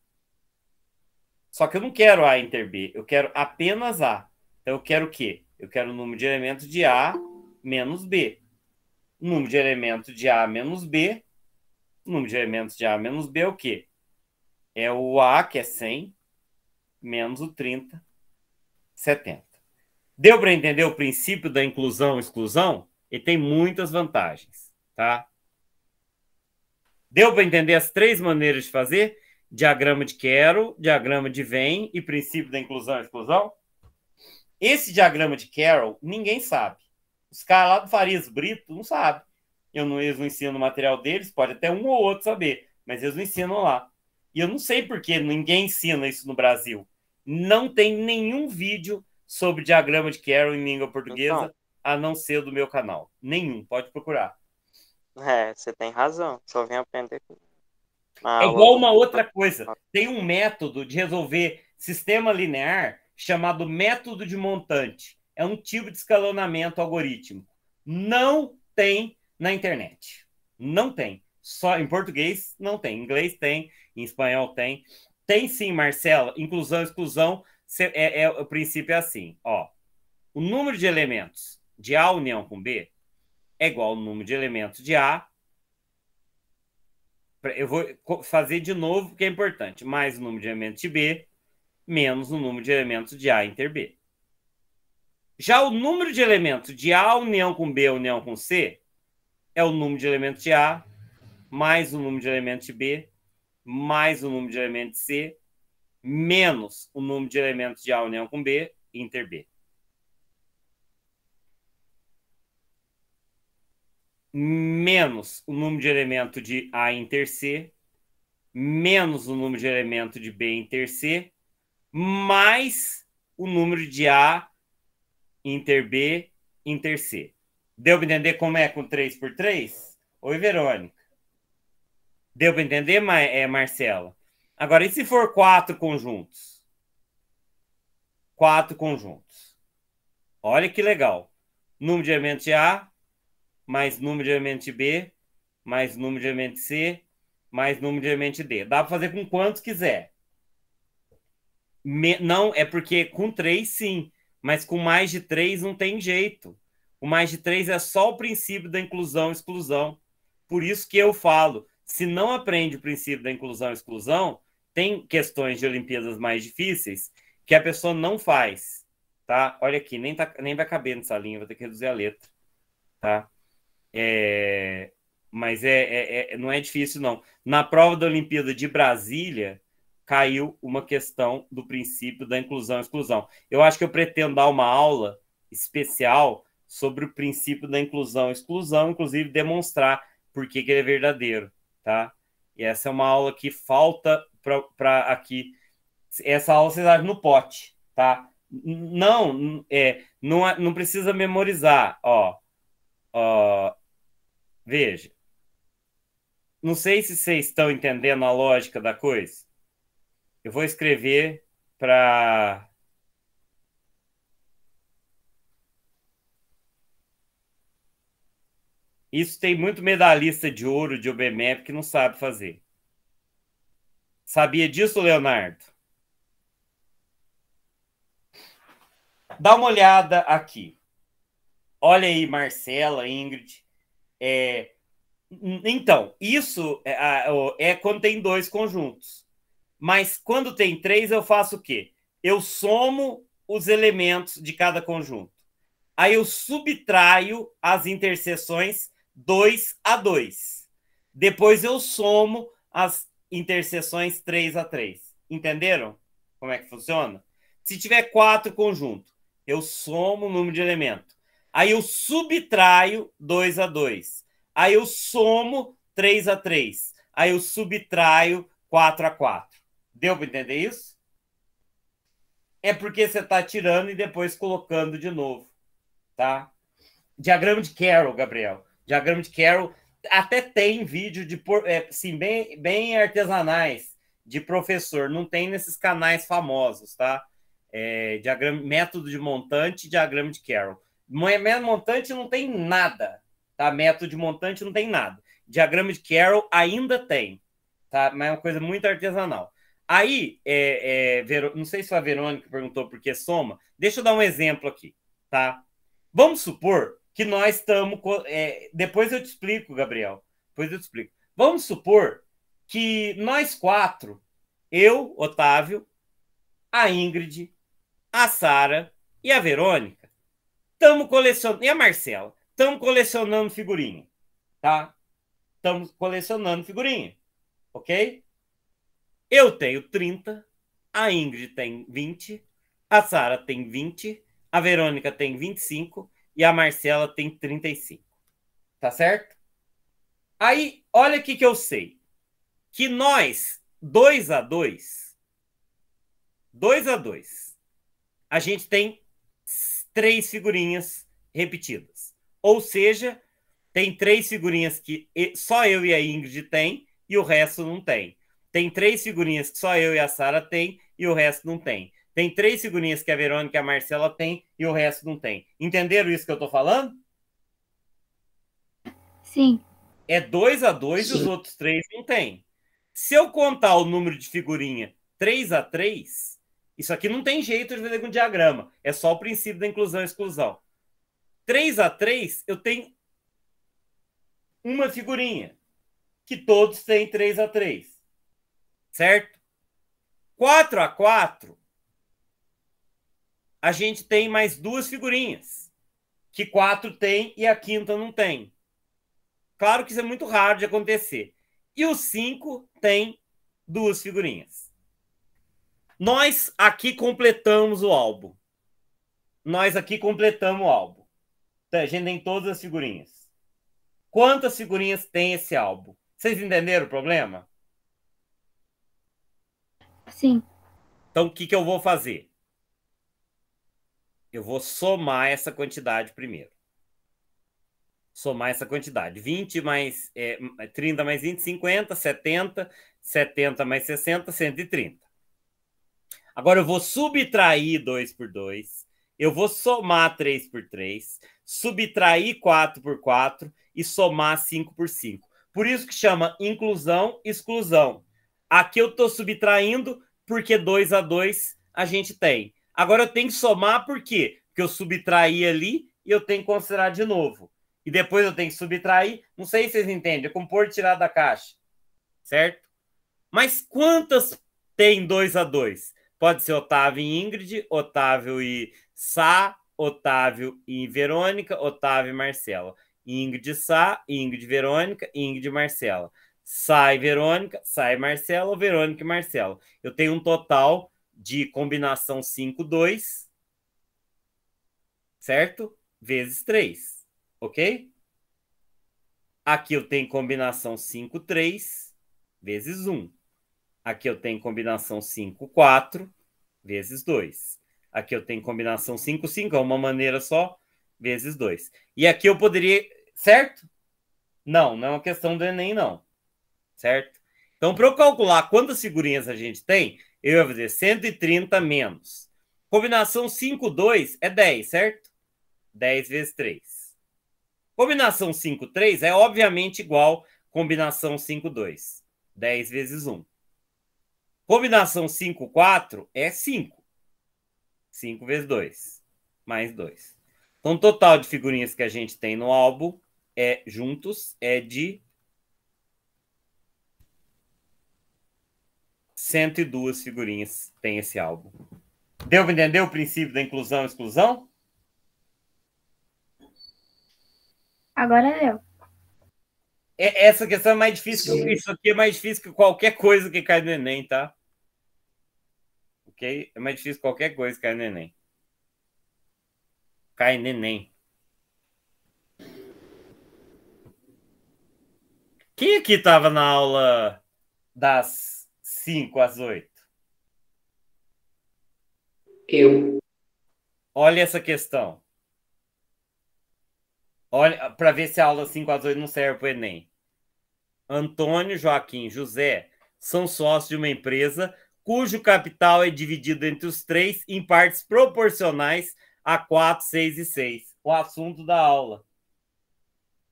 Só que eu não quero A inter B, eu quero apenas A. Então eu quero o quê? Eu quero o número de elementos de A menos B. O número de elementos de A menos B. O número de elementos de A menos B é o quê? É o A, que é 100, menos o 30, 70. Deu para entender o princípio da inclusão-exclusão? E tem muitas vantagens, tá? Deu para entender as três maneiras de fazer? diagrama de quero, diagrama de vem e princípio da inclusão e exclusão? Esse diagrama de Carroll, ninguém sabe. Os caras lá do Farias Brito não sabem. Eu não, eles não o material deles, pode até um ou outro saber, mas eles não ensinam lá. E eu não sei por que ninguém ensina isso no Brasil. Não tem nenhum vídeo sobre diagrama de Carroll em língua portuguesa, então, a não ser do meu canal. Nenhum, pode procurar. É, você tem razão, só vem aprender comigo. Ah, é igual uma outra coisa. Tem um método de resolver sistema linear chamado método de montante. É um tipo de escalonamento algorítmico. Não tem na internet. Não tem. Só em português não tem. Em inglês tem, em espanhol tem. Tem sim, Marcelo. Inclusão, exclusão. É, é, o princípio é assim. Ó, o número de elementos de A união com B é igual ao número de elementos de A eu vou fazer de novo, porque é importante. Mais o número de elementos de B, menos o número de elementos de A inter B. Já o número de elementos de A união com B união com C é o número de elementos de A mais o número de elementos de B mais o número de elementos de C menos o número de elementos de A união com B inter B. menos o número de elemento de A inter C, menos o número de elemento de B inter C, mais o número de A inter B inter C. Deu para entender como é com 3 por 3? Oi, Verônica. Deu para entender, é, Marcela? Agora, e se for quatro conjuntos? Quatro conjuntos. Olha que legal. Número de elementos de A, mais número de elemento de B, mais número de elemento de C, mais número de elemento de D. Dá para fazer com quantos quiser. Me... Não, é porque com três sim, mas com mais de três não tem jeito. O mais de três é só o princípio da inclusão exclusão. Por isso que eu falo, se não aprende o princípio da inclusão exclusão, tem questões de Olimpíadas mais difíceis que a pessoa não faz, tá? Olha aqui, nem, tá, nem vai caber nessa linha, vou ter que reduzir a letra, tá? É, mas é, é, é, não é difícil, não. Na prova da Olimpíada de Brasília, caiu uma questão do princípio da inclusão e exclusão. Eu acho que eu pretendo dar uma aula especial sobre o princípio da inclusão e exclusão, inclusive demonstrar por que, que ele é verdadeiro, tá? E essa é uma aula que falta para aqui. Essa aula vocês acham no pote, tá? Não, é, não, é, não precisa memorizar, ó. ó Veja, não sei se vocês estão entendendo a lógica da coisa. Eu vou escrever para Isso tem muito medalhista de ouro de OBMEP que não sabe fazer. Sabia disso, Leonardo? Dá uma olhada aqui. Olha aí, Marcela, Ingrid. É, então, isso é, é, quando tem dois conjuntos. Mas quando tem três, eu faço o quê? Eu somo os elementos de cada conjunto. Aí eu subtraio as interseções 2 a 2. Depois eu somo as interseções 3 a 3. Entenderam como é que funciona? Se tiver quatro conjuntos, eu somo o número de elementos. Aí eu subtraio 2 a 2. Aí eu somo 3 a 3. Aí eu subtraio 4 a 4. Deu para entender isso? É porque você está tirando e depois colocando de novo, tá? Diagrama de Carroll, Gabriel. Diagrama de Carroll até tem vídeo de assim, bem, bem artesanais de professor, não tem nesses canais famosos, tá? É, diagrama, método de montante, diagrama de Carroll. Meta montante não tem nada, tá? Método de montante não tem nada. Diagrama de Carroll ainda tem, tá? Mas é uma coisa muito artesanal. Aí, é, é, Ver... não sei se a Verônica perguntou por que soma. Deixa eu dar um exemplo aqui, tá? Vamos supor que nós estamos. É, depois eu te explico, Gabriel. Depois eu te explico. Vamos supor que nós quatro, eu, Otávio, a Ingrid, a Sara e a Verônica, Estamos colecionando. E a Marcela? Estamos colecionando figurinha. Tá? Estamos colecionando figurinha. Ok? Eu tenho 30. A Ingrid tem 20. A Sara tem 20. A Verônica tem 25. E a Marcela tem 35. Tá certo? Aí, olha o que eu sei. Que nós, 2 a 2 2 a 2 a gente tem três figurinhas repetidas. Ou seja, tem três figurinhas que só eu e a Ingrid tem e o resto não tem. Tem três figurinhas que só eu e a Sara tem e o resto não tem. Tem três figurinhas que a Verônica e a Marcela tem e o resto não tem. Entenderam isso que eu tô falando? Sim. É dois a dois Sim. e os outros três não tem. Se eu contar o número de figurinha 3 a 3, isso aqui não tem jeito de fazer com diagrama. É só o princípio da inclusão e exclusão. 3 a 3 eu tenho uma figurinha que todos têm 3 a 3. Certo? 4 a 4 a gente tem mais duas figurinhas que 4 tem e a quinta não tem. Claro que isso é muito raro de acontecer. E o 5 tem duas figurinhas. Nós aqui completamos o álbum. Nós aqui completamos o álbum. Tá, a gente tem todas as figurinhas. Quantas figurinhas tem esse álbum? Vocês entenderam o problema? Sim. Então, o que, que eu vou fazer? Eu vou somar essa quantidade primeiro. Somar essa quantidade. 20 mais é, 30 mais 20, 50, 70, 70 mais 60, 130. Agora eu vou subtrair 2 por 2, eu vou somar 3 por 3, subtrair 4 por 4 e somar 5 por 5. Por isso que chama inclusão, exclusão. Aqui eu estou subtraindo porque 2 a 2 a gente tem. Agora eu tenho que somar por quê? Porque eu subtraí ali e eu tenho que considerar de novo. E depois eu tenho que subtrair. Não sei se vocês entendem. É compor e tirar da caixa. Certo? Mas quantas tem 2 a 2? Pode ser Otávio e Ingrid, Otávio e Sá, Otávio e Verônica, Otávio e Marcela. Ingrid e Sá, Ingrid e Verônica, Ingrid e Marcela. Sai Verônica, sai Marcela, Verônica e Marcela. Eu tenho um total de combinação 5, 2, certo? Vezes 3, ok? Aqui eu tenho combinação 5, 3, vezes 1. Um. Aqui eu tenho combinação 5, 4 vezes 2. Aqui eu tenho combinação 5, 5, é uma maneira só, vezes 2. E aqui eu poderia, certo? Não, não é uma questão do Enem, não. Certo? Então, para eu calcular quantas figurinhas a gente tem, eu ia fazer 130 menos. Combinação 5, 2 é 10, certo? 10 vezes 3. Combinação 5, 3 é obviamente igual combinação 5, 2. 10 vezes 1. Combinação 5-4 é 5. 5 vezes 2, mais 2. Então, o total de figurinhas que a gente tem no álbum é juntos é de 102 figurinhas tem esse álbum. Deu para entender o princípio da inclusão e exclusão? Agora deu. É, essa questão é mais difícil. Isso aqui é mais difícil que qualquer coisa que cai no Enem, tá? Porque é mais difícil qualquer coisa cair é neném. Cai neném. Quem aqui tava na aula das 5 às 8? Eu. Olha essa questão. Olha, para ver se a aula 5 às 8 não serve para o Enem. Antônio, Joaquim, José são sócios de uma empresa cujo capital é dividido entre os três em partes proporcionais a 4, 6 e 6. O assunto da aula.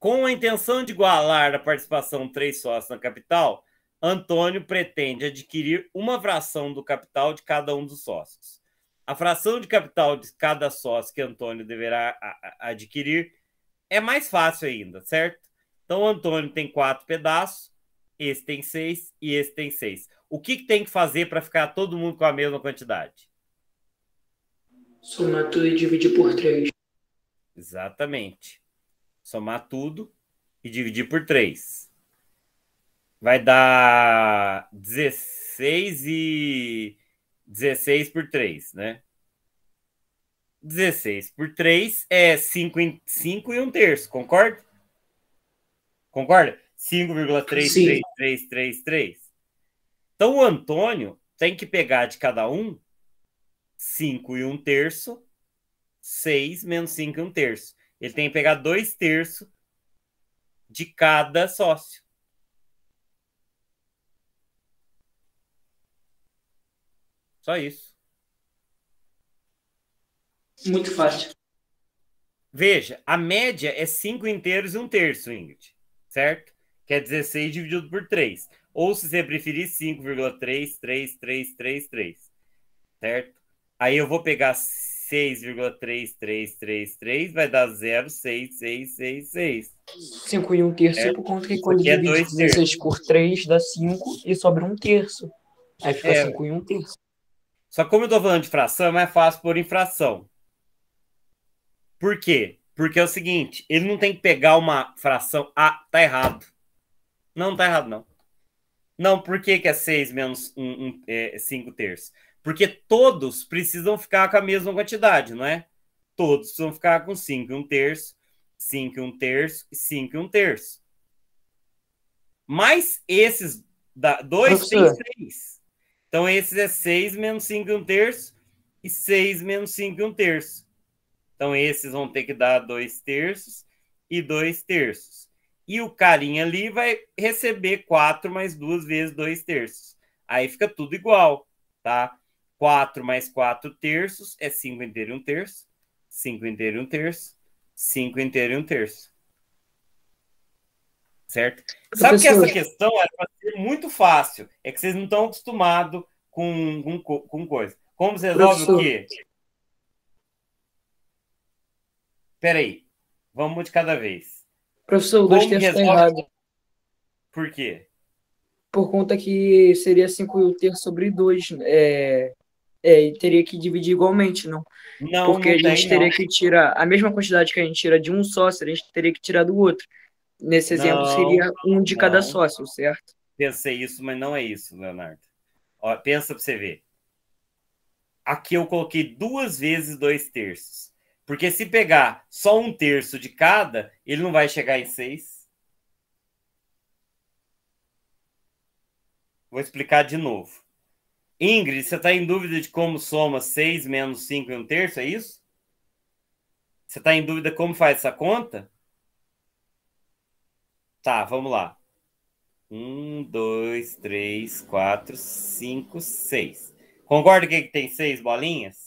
Com a intenção de igualar a participação três sócios na capital, Antônio pretende adquirir uma fração do capital de cada um dos sócios. A fração de capital de cada sócio que Antônio deverá adquirir é mais fácil ainda, certo? Então, Antônio tem quatro pedaços, esse tem seis e esse tem seis. O que, que tem que fazer para ficar todo mundo com a mesma quantidade? Somar tudo e dividir por três. Exatamente. Somar tudo e dividir por três. Vai dar 16 e 16 por 3, né? 16 por 3 é 5, em... 5 e 1 terço, concorda? Concorda? 5,33333. Então o Antônio tem que pegar de cada um 5 e 1 um terço, 6 menos 5 e 1 um terço. Ele tem que pegar 2 terços de cada sócio. Só isso. Muito fácil. Veja, a média é 5 inteiros e 1 um terço, Ingrid, certo? que é 16 dividido por 3. Ou, se você preferir, 5,33333. certo? Aí eu vou pegar 6,3333, vai dar 0,6666. 5 e 1 um terço, é. por conta que é quando divide é 16 terços. por 3 dá 5 e sobra 1 um terço. Aí fica é. 5 e 1 um terço. Só que como eu estou falando de fração, é mais fácil por infração. Por quê? Porque é o seguinte, ele não tem que pegar uma fração. Ah, tá errado. Não não tá errado, não. Não, por que, que é 6 menos 5 um, um, é, é terços? Porque todos precisam ficar com a mesma quantidade, não é? Todos precisam ficar com 5 e 1 um terço, 5 e 1 terço e 5 e 1 terço. Mas esses da, dois tem 6. É. Então esses é 6 menos 5 e 1 terço e 6 menos 5 e 1 terço. Então esses vão ter que dar 2 terços e 2 terços. E o carinha ali vai receber 4 mais 2 vezes 2 terços. Aí fica tudo igual, tá? 4 mais 4 terços é 5 inteiro e 1 terço. 5 inteiro e 1 terço. 5 inteiro e 1 terço. Certo? Professor... Sabe que essa questão é muito fácil. É que vocês não estão acostumados com, com, com coisa. Como você resolve Professor... o quê? Peraí. Vamos de cada vez. Professor, o 2 terços está errado. Por quê? Por conta que seria 5 terços sobre 2. Né? É, é, e teria que dividir igualmente, não? não Porque não a gente tem, teria não. que tirar a mesma quantidade que a gente tira de um sócio, a gente teria que tirar do outro. Nesse exemplo, seria um de cada sócio, certo? Pensei isso, mas não é isso, Leonardo. Ó, pensa para você ver. Aqui eu coloquei duas vezes dois terços. Porque se pegar só um terço de cada, ele não vai chegar em seis. Vou explicar de novo. Ingrid, você está em dúvida de como soma 6 menos 5 e um terço, é isso? Você está em dúvida como faz essa conta? Tá, vamos lá. 1, 2, 3, 4, 5, 6. Concorda que tem seis bolinhas?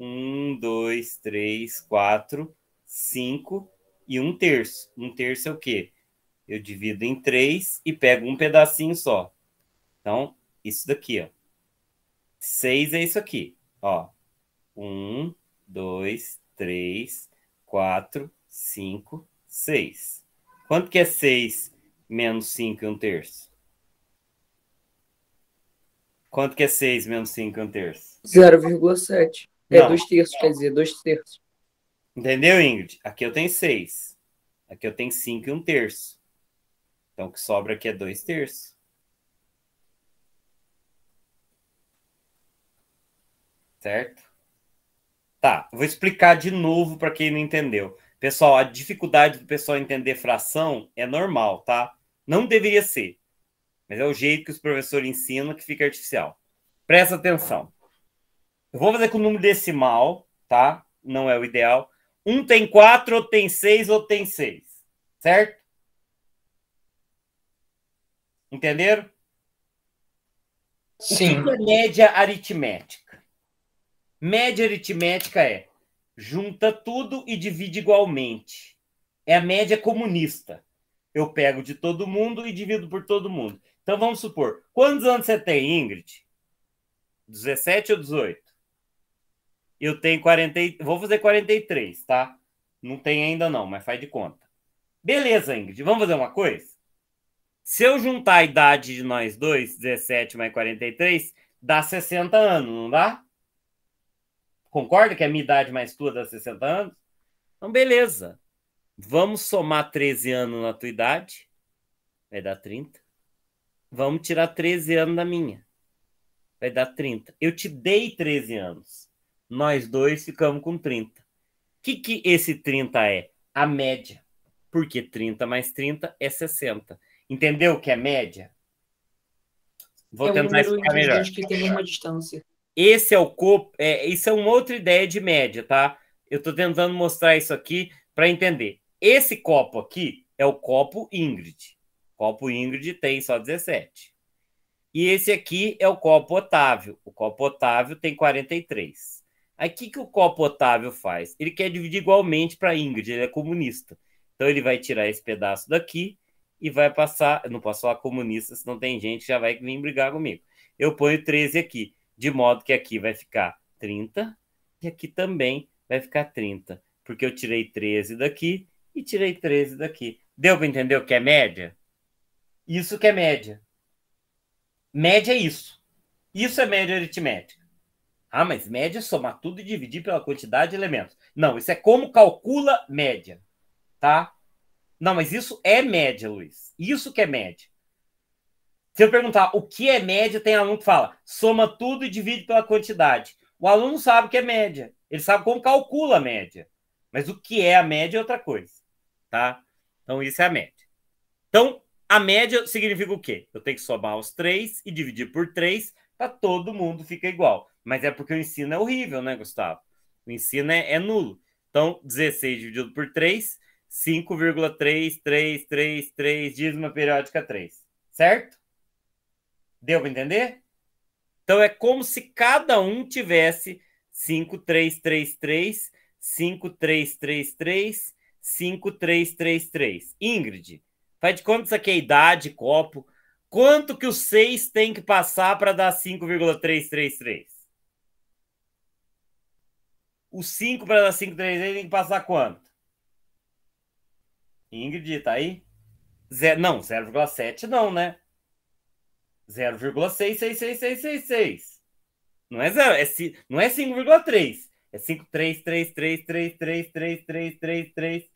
um, dois, três, quatro, cinco e um terço. Um terço é o quê? Eu divido em três e pego um pedacinho só. Então, isso daqui, ó. Seis é isso aqui, ó. Um, dois, três, quatro, cinco, seis. Quanto que é seis menos cinco e um terço? Quanto que é seis menos cinco e um terço? 0,7. É, não, dois terços, quer dizer, dois terços. Entendeu, Ingrid? Aqui eu tenho seis. Aqui eu tenho cinco e um terço. Então o que sobra aqui é dois terços. Certo? Tá, vou explicar de novo para quem não entendeu. Pessoal, a dificuldade do pessoal entender fração é normal, tá? Não deveria ser, mas é o jeito que os professores ensinam que fica artificial. Presta atenção. Eu vou fazer com o número decimal, tá? Não é o ideal. Um tem quatro, ou tem seis, ou tem seis. Certo? Entenderam? Sim. O que é média aritmética? Média aritmética é junta tudo e divide igualmente. É a média comunista. Eu pego de todo mundo e divido por todo mundo. Então vamos supor, quantos anos você tem, Ingrid? 17 ou 18? Eu tenho 40, vou fazer 43, tá? Não tem ainda não, mas faz de conta. Beleza, Ingrid, vamos fazer uma coisa? Se eu juntar a idade de nós dois, 17 mais 43, dá 60 anos, não dá? Concorda que a minha idade mais tua dá 60 anos? Então, beleza. Vamos somar 13 anos na tua idade, vai dar 30. Vamos tirar 13 anos da minha, vai dar 30. Eu te dei 13 anos. Nós dois ficamos com 30. O que, que esse 30 é? A média. Porque 30 mais 30 é 60. Entendeu o que é média? Vou é tentar explicar melhor. que tem uma distância. Esse é o corpo. É, isso é uma outra ideia de média, tá? Eu estou tentando mostrar isso aqui para entender. Esse copo aqui é o copo Ingrid. O copo Ingrid tem só 17. E esse aqui é o copo Otávio. O copo Otávio tem 43. Aí o que, que o Copo Otávio faz? Ele quer dividir igualmente para Ingrid, ele é comunista. Então ele vai tirar esse pedaço daqui e vai passar. Eu não posso falar comunista, senão tem gente que já vai vir brigar comigo. Eu ponho 13 aqui, de modo que aqui vai ficar 30 e aqui também vai ficar 30, porque eu tirei 13 daqui e tirei 13 daqui. Deu para entender o que é média? Isso que é média. Média é isso. Isso é média aritmética. Ah, mas média é somar tudo e dividir pela quantidade de elementos. Não, isso é como calcula média, tá? Não, mas isso é média, Luiz. Isso que é média. Se eu perguntar o que é média, tem aluno que fala soma tudo e divide pela quantidade. O aluno sabe o que é média. Ele sabe como calcula a média. Mas o que é a média é outra coisa, tá? Então, isso é a média. Então, a média significa o quê? Eu tenho que somar os três e dividir por três para todo mundo ficar igual. Mas é porque o ensino é horrível, né, Gustavo? O ensino é, é nulo. Então, 16 dividido por 3, 5,3333, dízima periódica 3. Certo? Deu para entender? Então, é como se cada um tivesse 5333, 5333, 5333. Ingrid, faz de conta isso aqui é idade, copo. Quanto que o 6 tem que passar para dar 5,333? O 5 para dar 5, 3, tem que passar quanto? Ingrid, tá aí? Zero, não, 0,7 não, né? 0,66666. Não é 0, é, não é 5,3. É 53333333333.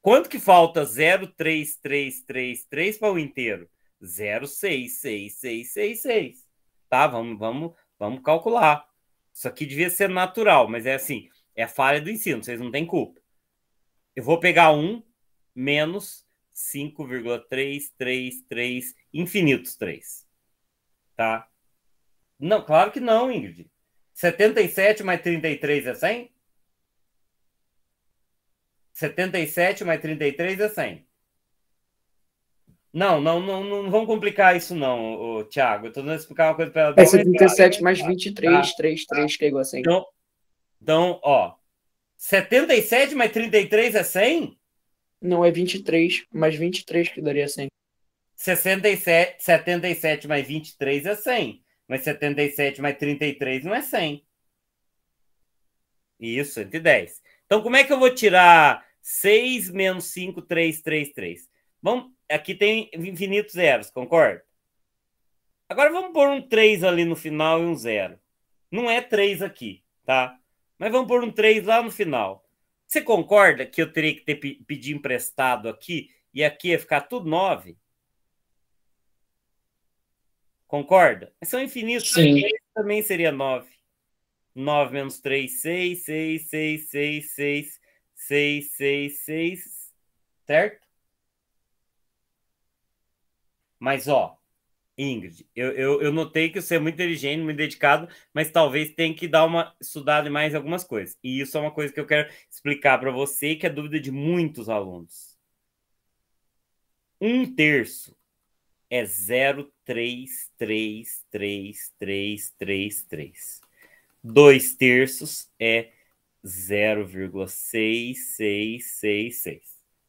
Quanto que falta 03333 para o inteiro? 0,66666. Tá, vamos, vamos, vamos calcular. Isso aqui devia ser natural, mas é assim, é falha do ensino, vocês não têm culpa. Eu vou pegar 1 menos 5,333 infinitos 3. Tá? Não, claro que não, Ingrid. 77 mais 33 é 100? 77 mais 33 é 100. Não, não, não, não vamos complicar isso, não, ô, Thiago. Eu tô tentando explicar uma coisa para ela. É 77 mais 23, tá, 3, 3, tá. que é igual a 100. Então, então, ó. 77 mais 33 é 100? Não, é 23, mais 23 que daria 100. 67, 77 mais 23 é 100. Mas 77 mais 33 não é 100. Isso, 110. Então, como é que eu vou tirar 6 menos 5, 3, 3, 3? Vamos aqui tem infinitos zeros, concorda? Agora vamos pôr um 3 ali no final e um zero. Não é 3 aqui, tá? Mas vamos pôr um 3 lá no final. Você concorda que eu teria que ter pedido emprestado aqui e aqui ia ficar tudo 9? Concorda? São infinitos. Sim. Também seria 9. 9 menos 3, 6, 6, 6, 6, 6, 6, 6, 6, 6, certo? Mas, ó, Ingrid, eu, eu, eu, notei que você é muito inteligente, muito dedicado, mas talvez tenha que dar uma estudada em mais algumas coisas. E isso é uma coisa que eu quero explicar para você, que é dúvida de muitos alunos. Um terço é 0,333333. Dois terços é 0,6666.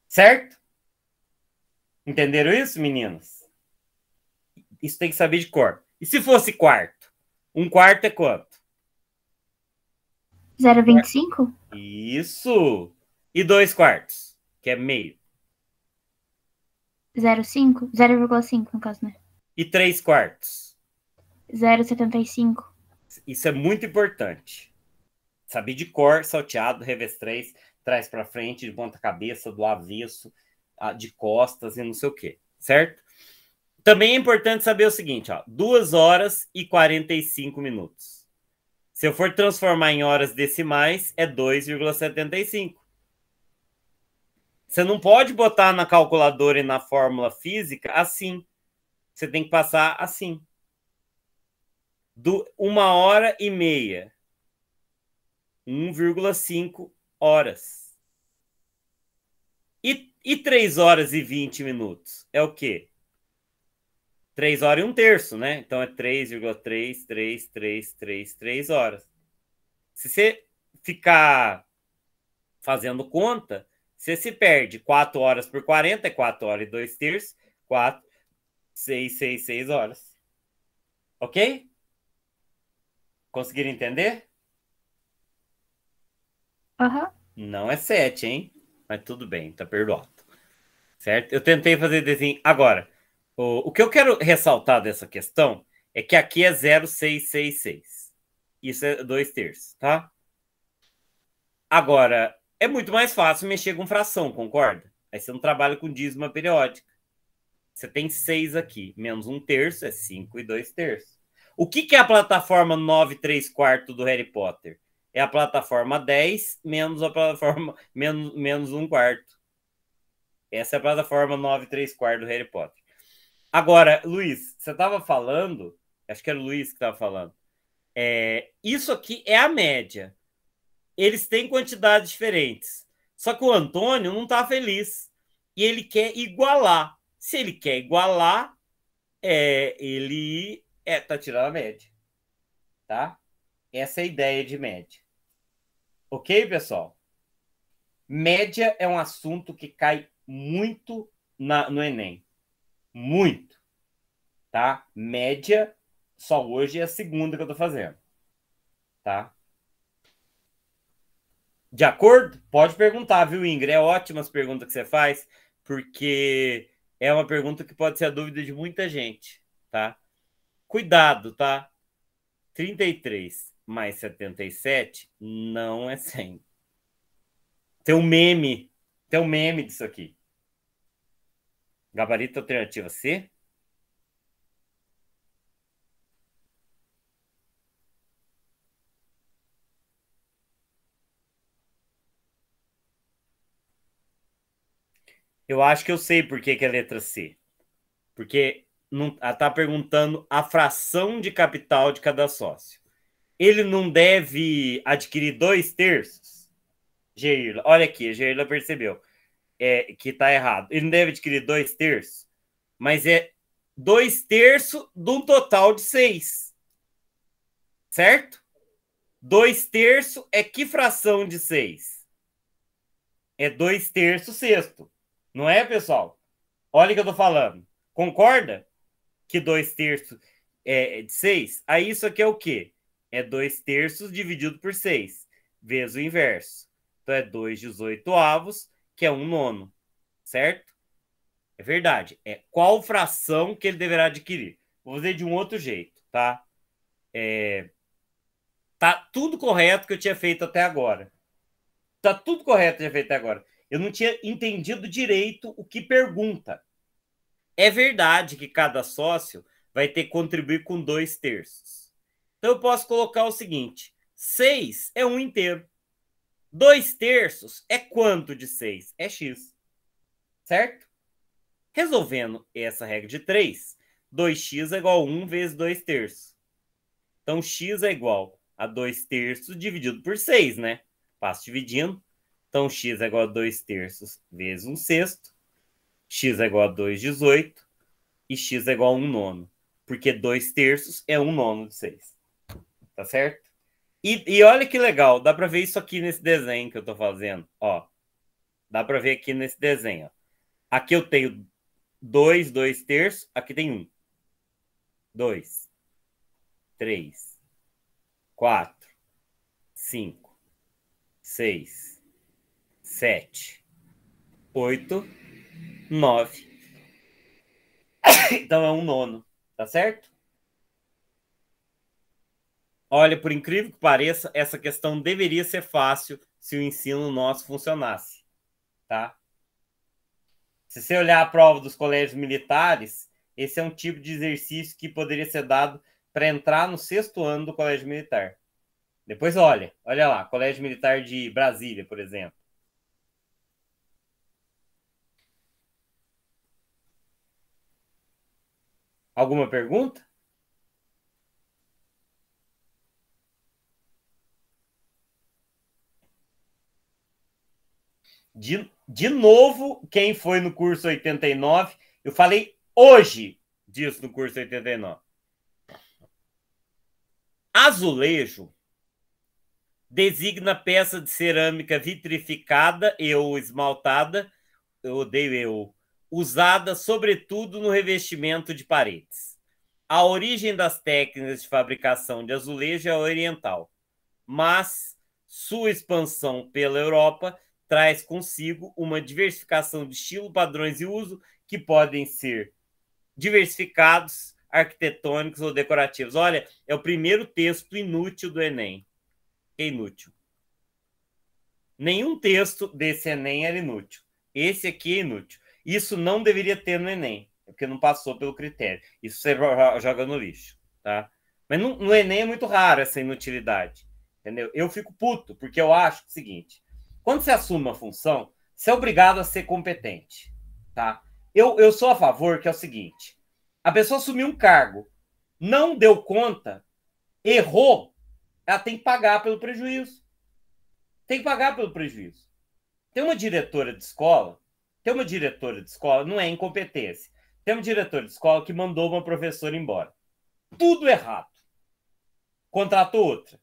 Certo? Entenderam isso, meninas? Isso tem que saber de cor. E se fosse quarto? Um quarto é quanto? 0,25? Isso! E dois quartos, que é meio. 0,5? 0,5 no caso, né? E três quartos? 0,75. Isso é muito importante. Saber de cor, salteado, revés 3, trás para frente, de ponta cabeça, do avesso, de costas e não sei o quê, certo? Também é importante saber o seguinte, ó, 2 horas e 45 minutos. Se eu for transformar em horas decimais, é 2,75. Você não pode botar na calculadora e na fórmula física assim. Você tem que passar assim. Do, uma hora e meia. 1,5 horas. E, e 3 horas e 20 minutos? É o quê? 3 horas e um terço, né? Então é 3,33333 horas. Se você ficar fazendo conta, você se perde 4 horas por 40 é 4 horas e 2 terços, 4, 6, 6, 6 horas. Ok? Conseguiram entender? Uhum. Não é 7, hein? Mas tudo bem, tá perdoado. Certo? Eu tentei fazer desenho agora. O, o que eu quero ressaltar dessa questão é que aqui é 0,666. Isso é dois terços, tá? Agora, é muito mais fácil mexer com fração, concorda? Aí você não trabalha com dízima periódica. Você tem 6 aqui, menos um terço é 5 e 2 terços. O que, que é a plataforma 9 3 quarto do Harry Potter? É a plataforma 10 menos a plataforma menos, menos 1 quarto. Essa é a plataforma 9 3 quarto do Harry Potter. Agora, Luiz, você estava falando, acho que era o Luiz que estava falando, é, isso aqui é a média. Eles têm quantidades diferentes. Só que o Antônio não está feliz. E ele quer igualar. Se ele quer igualar, é, ele é, tá tirando a média. Tá? Essa é a ideia de média. Ok, pessoal? Média é um assunto que cai muito na, no Enem. Muito. Tá? Média, só hoje é a segunda que eu tô fazendo. Tá? De acordo? Pode perguntar, viu, Ingrid? É ótima as perguntas que você faz, porque é uma pergunta que pode ser a dúvida de muita gente, tá? Cuidado, tá? 33 mais 77 não é 100. Tem um meme, tem um meme disso aqui. Gabarito alternativa C? Eu acho que eu sei por que, que é letra C. Porque não, ela está perguntando a fração de capital de cada sócio. Ele não deve adquirir dois terços? Geirla, olha aqui, a Geirla percebeu é, que tá errado. Ele não deve adquirir dois terços, mas é dois terços de um total de seis. Certo? Dois terços é que fração de seis? É dois terços sexto. Não é, pessoal? Olha o que eu tô falando. Concorda? Que dois terços é, é de seis? Aí isso aqui é o quê? É dois terços dividido por seis, vezes o inverso. Então é dois avos que é um nono, certo? É verdade. É qual fração que ele deverá adquirir. Vou fazer de um outro jeito, tá? É... Tá tudo correto que eu tinha feito até agora. Tá tudo correto que eu tinha feito até agora. Eu não tinha entendido direito o que pergunta. É verdade que cada sócio vai ter que contribuir com dois terços. Então eu posso colocar o seguinte: seis é um inteiro. 2 terços é quanto de 6? É x. Certo? Resolvendo essa regra de 3, 2x é igual a 1 vezes 2 terços. Então, x é igual a 2 terços dividido por 6, né? Passo dividindo. Então, x é igual a 2 terços vezes 1 sexto. x é igual a 2 18. E x é igual a 1 nono. Porque 2 terços é 1 nono de 6. Tá certo? E, e olha que legal, dá para ver isso aqui nesse desenho que eu estou fazendo. Ó, dá para ver aqui nesse desenho. Aqui eu tenho 2, 2 terços, aqui tem 1. 2, 3, 4, 5, 6, 7, 8, 9. Então é um nono, tá certo? Olha, por incrível que pareça, essa questão deveria ser fácil se o ensino nosso funcionasse, tá? Se você olhar a prova dos colégios militares, esse é um tipo de exercício que poderia ser dado para entrar no sexto ano do colégio militar. Depois olha, olha lá, colégio militar de Brasília, por exemplo. Alguma pergunta? De, de novo, quem foi no curso 89, eu falei hoje disso no curso 89. Azulejo designa peça de cerâmica vitrificada e ou esmaltada, eu odeio eu, usada sobretudo no revestimento de paredes. A origem das técnicas de fabricação de azulejo é oriental, mas sua expansão pela Europa traz consigo uma diversificação de estilo, padrões e uso que podem ser diversificados, arquitetônicos ou decorativos. Olha, é o primeiro texto inútil do Enem. É inútil. Nenhum texto desse Enem era inútil. Esse aqui é inútil. Isso não deveria ter no Enem, é porque não passou pelo critério. Isso você joga no lixo, tá? Mas no, no Enem é muito raro essa inutilidade, entendeu? Eu fico puto, porque eu acho o seguinte, quando você assume uma função, você é obrigado a ser competente, tá? Eu, eu sou a favor que é o seguinte: a pessoa assumiu um cargo, não deu conta, errou, ela tem que pagar pelo prejuízo. Tem que pagar pelo prejuízo. Tem uma diretora de escola, tem uma diretora de escola, não é incompetência. Tem um diretor de escola que mandou uma professora embora. Tudo errado. Contratou outra.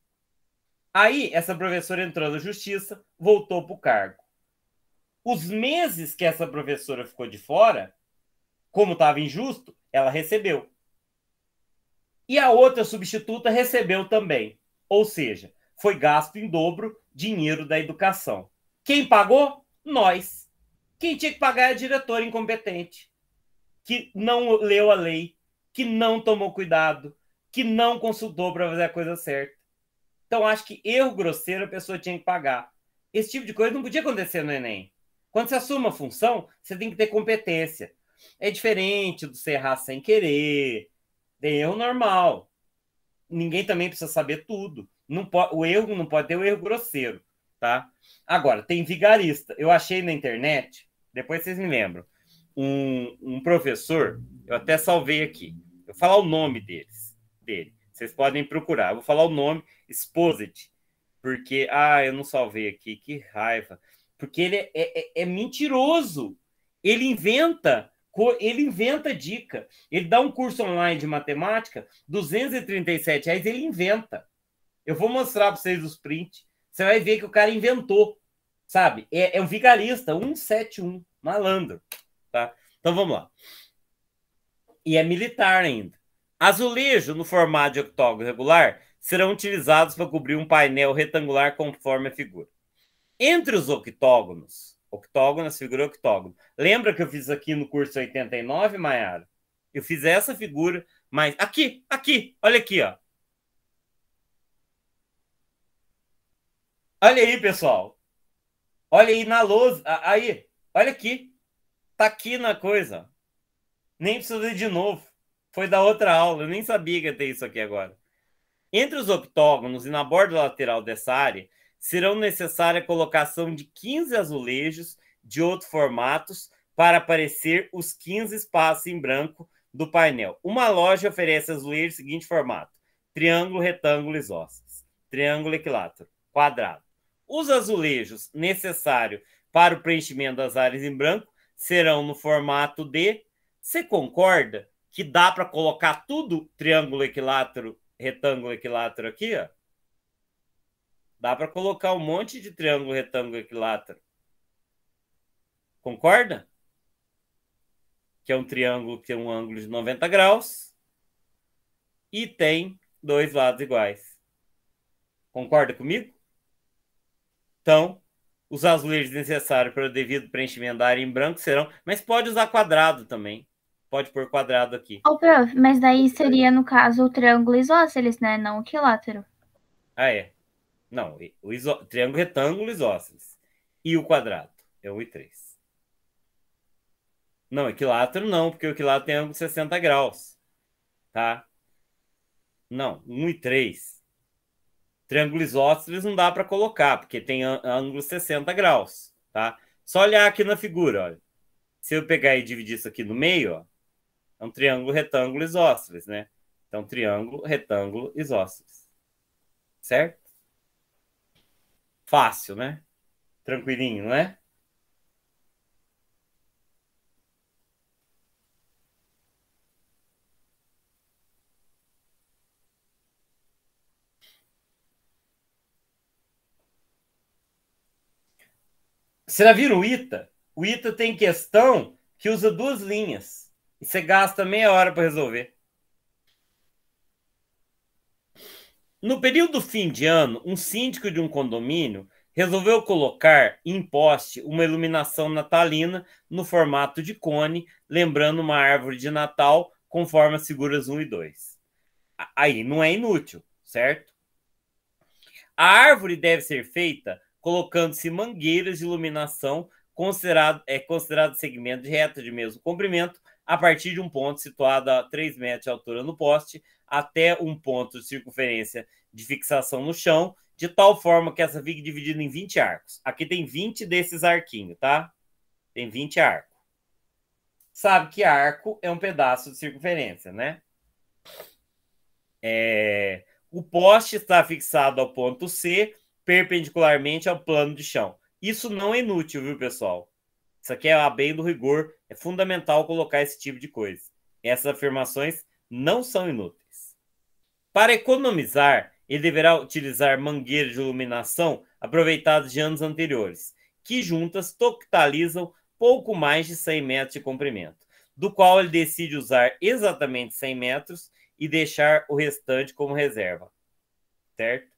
Aí, essa professora entrou na justiça, voltou para o cargo. Os meses que essa professora ficou de fora, como estava injusto, ela recebeu. E a outra substituta recebeu também. Ou seja, foi gasto em dobro dinheiro da educação. Quem pagou? Nós. Quem tinha que pagar é a diretora incompetente, que não leu a lei, que não tomou cuidado, que não consultou para fazer a coisa certa. Então, acho que erro grosseiro a pessoa tinha que pagar. Esse tipo de coisa não podia acontecer no Enem. Quando você assume uma função, você tem que ter competência. É diferente do ser errar sem querer. Tem erro é normal. Ninguém também precisa saber tudo. Não pode, o erro não pode ter o erro grosseiro, tá? Agora, tem vigarista. Eu achei na internet, depois vocês me lembram, um, um professor, eu até salvei aqui. Eu vou falar o nome deles, dele. Vocês podem procurar. Eu vou falar o nome. Exposed. Porque, ah, eu não salvei aqui, que raiva. Porque ele é, é, é, é mentiroso. Ele inventa ele inventa dica. Ele dá um curso online de matemática, 237 reais, ele inventa. Eu vou mostrar para vocês os prints. Você vai ver que o cara inventou, sabe? É, é um vigarista, 171, malandro, tá? Então vamos lá. E é militar ainda. Azulejo no formato de octógono regular serão utilizados para cobrir um painel retangular conforme a figura. Entre os octógonos, octógono, essa figura é octógono. Lembra que eu fiz aqui no curso 89, Maiara? Eu fiz essa figura, mas aqui, aqui, olha aqui, ó. Olha aí, pessoal. Olha aí na lousa, aí, olha aqui. Tá aqui na coisa. Nem precisa de novo. Foi da outra aula, eu nem sabia que ia ter isso aqui agora. Entre os octógonos e na borda lateral dessa área, serão necessária a colocação de 15 azulejos de outros formatos para aparecer os 15 espaços em branco do painel. Uma loja oferece azulejos seguinte formato: triângulo, retângulo, isósceles, triângulo, equilátero, quadrado. Os azulejos necessários para o preenchimento das áreas em branco serão no formato de. Você concorda que dá para colocar tudo triângulo, equilátero retângulo equilátero aqui, ó, dá para colocar um monte de triângulo retângulo equilátero. Concorda? Que é um triângulo que tem um ângulo de 90 graus e tem dois lados iguais. Concorda comigo? Então, os azulejos necessários para o devido preenchimento da área em branco serão, mas pode usar quadrado também pode pôr quadrado aqui. prof, mas daí seria, no caso, o triângulo isósceles, né? Não o equilátero. Ah, é. Não, o iso... triângulo retângulo isósceles. E o quadrado. É 1 e 3. Não, equilátero é não, porque o equilátero tem ângulo 60 graus. Tá? Não, 1 e 3. Triângulo isósceles não dá para colocar, porque tem ângulo 60 graus. Tá? Só olhar aqui na figura, olha. Se eu pegar e dividir isso aqui no meio, ó, é um triângulo, retângulo, isósceles, né? Então, triângulo, retângulo, isósceles. Certo? Fácil, né? Tranquilinho, não é? Você já viram o ITA? O ITA tem questão que usa duas linhas. E você gasta meia hora para resolver. No período fim de ano, um síndico de um condomínio resolveu colocar em poste uma iluminação natalina no formato de cone, lembrando uma árvore de Natal conforme as figuras 1 e 2. Aí não é inútil, certo? A árvore deve ser feita colocando-se mangueiras de iluminação, considerado, é considerado segmento de reta de mesmo comprimento, a partir de um ponto situado a 3 metros de altura no poste até um ponto de circunferência de fixação no chão, de tal forma que essa fique dividida em 20 arcos. Aqui tem 20 desses arquinhos, tá? Tem 20 arcos. Sabe que arco é um pedaço de circunferência, né? É... O poste está fixado ao ponto C, perpendicularmente ao plano de chão. Isso não é inútil, viu, pessoal? Isso aqui é a bem do rigor. É fundamental colocar esse tipo de coisa. Essas afirmações não são inúteis. Para economizar, ele deverá utilizar mangueiras de iluminação aproveitadas de anos anteriores, que juntas totalizam pouco mais de 100 metros de comprimento, do qual ele decide usar exatamente 100 metros e deixar o restante como reserva. Certo?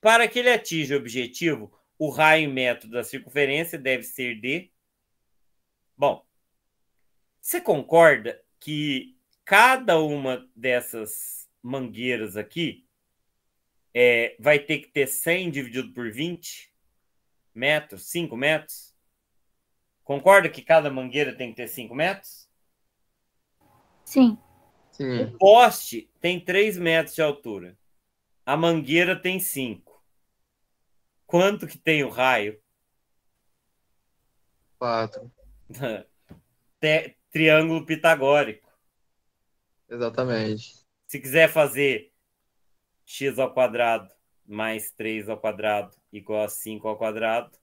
Para que ele atinja o objetivo, o raio em metro da circunferência deve ser de Bom, você concorda que cada uma dessas mangueiras aqui é, vai ter que ter 100 dividido por 20 metros, 5 metros? Concorda que cada mangueira tem que ter 5 metros? Sim. Sim. O poste tem 3 metros de altura. A mangueira tem 5. Quanto que tem o raio? 4. triângulo pitagórico. Exatamente. Se quiser fazer x ao quadrado mais 3 ao quadrado igual a 5 ao quadrado,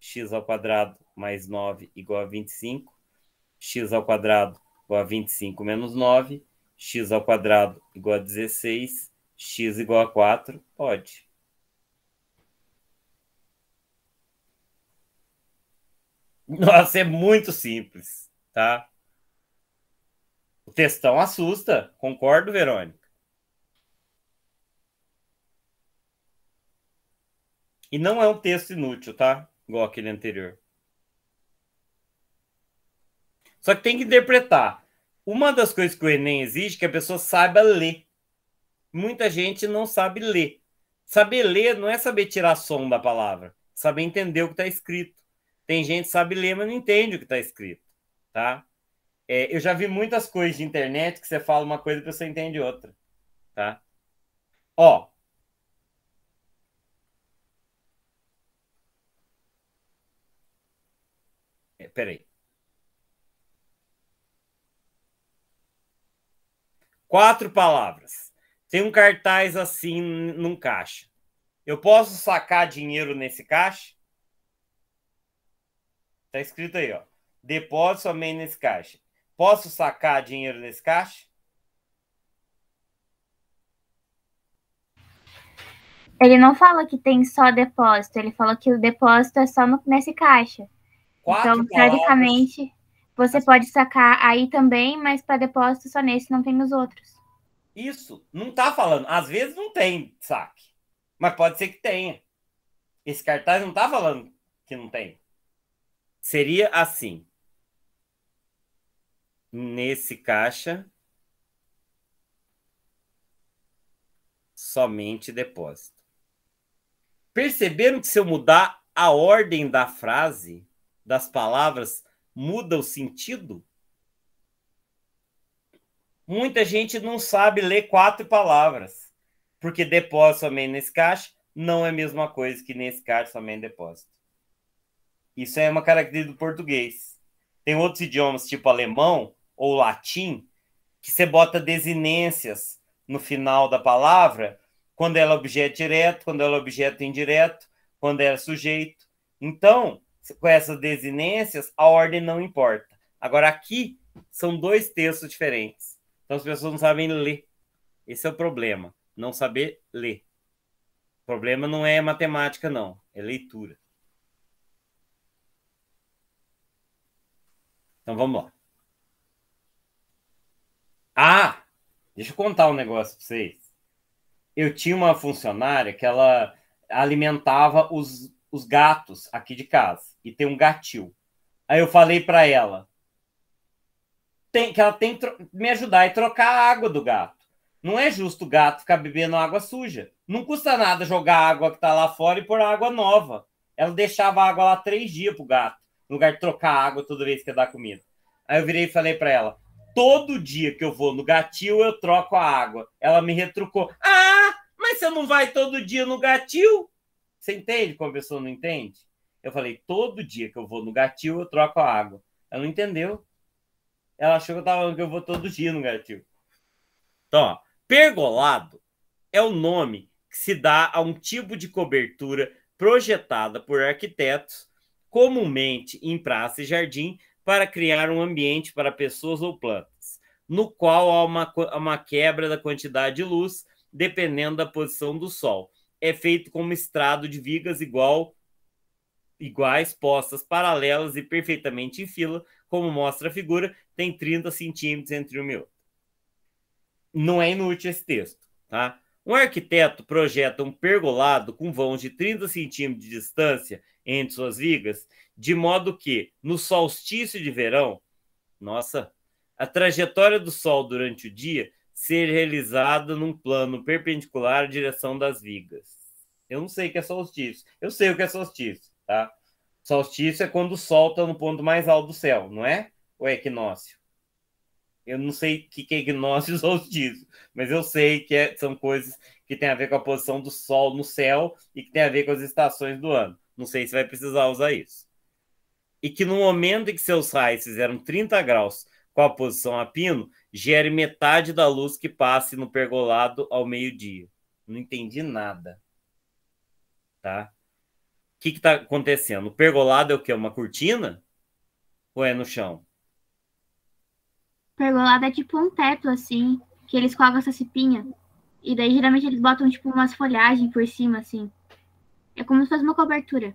x ao quadrado mais 9 igual a 25, x ao quadrado igual a 25 menos 9, x ao quadrado igual a 16, x igual a 4, pode. Nossa, é muito simples, tá? O textão assusta, concordo, Verônica. E não é um texto inútil, tá? Igual aquele anterior. Só que tem que interpretar. Uma das coisas que o Enem exige é que a pessoa saiba ler. Muita gente não sabe ler. Saber ler não é saber tirar som da palavra, saber entender o que está escrito. Tem gente que sabe ler, mas não entende o que está escrito, tá? É, eu já vi muitas coisas de internet que você fala uma coisa e você entende outra, tá? Ó. É, peraí. Quatro palavras. Tem um cartaz assim num caixa. Eu posso sacar dinheiro nesse caixa? Tá escrito aí, ó. Depósito somente nesse caixa. Posso sacar dinheiro nesse caixa? Ele não fala que tem só depósito, ele falou que o depósito é só no, nesse caixa. Quatro então, teoricamente, você pode sacar aí também, mas para depósito só nesse, não tem nos outros. Isso, não tá falando. Às vezes não tem saque, mas pode ser que tenha. Esse cartaz não tá falando que não tem. Seria assim. Nesse caixa, somente depósito. Perceberam que se eu mudar a ordem da frase, das palavras, muda o sentido? Muita gente não sabe ler quatro palavras, porque depósito somente nesse caixa não é a mesma coisa que nesse caixa somente depósito. Isso é uma característica do português. Tem outros idiomas, tipo alemão ou latim, que você bota desinências no final da palavra, quando ela é objeto direto, quando ela é objeto indireto, quando ela é sujeito. Então, com essas desinências, a ordem não importa. Agora, aqui são dois textos diferentes. Então, as pessoas não sabem ler. Esse é o problema, não saber ler. O problema não é matemática, não, é leitura. Então vamos lá. Ah, deixa eu contar um negócio para vocês. Eu tinha uma funcionária que ela alimentava os, os gatos aqui de casa e tem um gatil. Aí eu falei para ela tem, que ela tem que me ajudar e trocar a água do gato. Não é justo o gato ficar bebendo água suja. Não custa nada jogar água que está lá fora e pôr água nova. Ela deixava a água lá três dias pro gato no lugar de trocar água toda vez que eu dar comida. Aí eu virei e falei para ela: todo dia que eu vou no gatil, eu troco a água. Ela me retrucou: ah, mas você não vai todo dia no gatil? Você entende como a pessoa não entende? Eu falei: todo dia que eu vou no gatil, eu troco a água. Ela não entendeu. Ela achou que eu tava falando que eu vou todo dia no gatil. Então, ó, pergolado é o nome que se dá a um tipo de cobertura projetada por arquitetos comumente em praça e jardim, para criar um ambiente para pessoas ou plantas, no qual há uma, uma quebra da quantidade de luz, dependendo da posição do sol. É feito como estrado de vigas igual iguais, postas paralelas e perfeitamente em fila, como mostra a figura, tem 30 centímetros entre um e outro. Não é inútil esse texto, tá? Um arquiteto projeta um pergolado com vãos de 30 centímetros de distância entre suas vigas, de modo que, no solstício de verão, nossa, a trajetória do Sol durante o dia seja realizada num plano perpendicular à direção das vigas. Eu não sei o que é solstício. Eu sei o que é solstício, tá? Solstício é quando o Sol está no ponto mais alto do céu, não é? Ou é equinócio? Eu não sei o que é equinócio e solstício, mas eu sei que é, são coisas que têm a ver com a posição do Sol no céu e que têm a ver com as estações do ano. Não sei se vai precisar usar isso. E que no momento em que seus raios fizeram 30 graus com a posição a pino, gere metade da luz que passe no pergolado ao meio-dia. Não entendi nada. Tá? O que está acontecendo? O pergolado é o quê? Uma cortina? Ou é no chão? Pergolado é tipo um teto, assim, que eles colocam essa cipinha. E daí, geralmente, eles botam, tipo, umas folhagens por cima, assim. É como se fosse uma cobertura.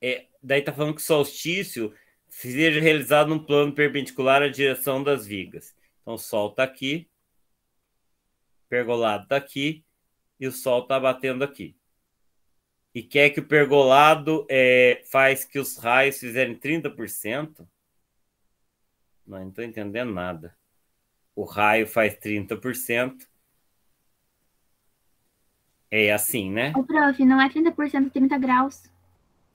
É, daí tá falando que o solstício seja realizado num plano perpendicular à direção das vigas. Então, o Sol está aqui, pergolado está aqui, e o Sol está batendo aqui. E quer é que o pergolado é, faz que os raios fizerem 30%? Não, não estou entendendo nada. O raio faz 30%, é assim, né? Ô, prof, não é 30%, é 30 graus.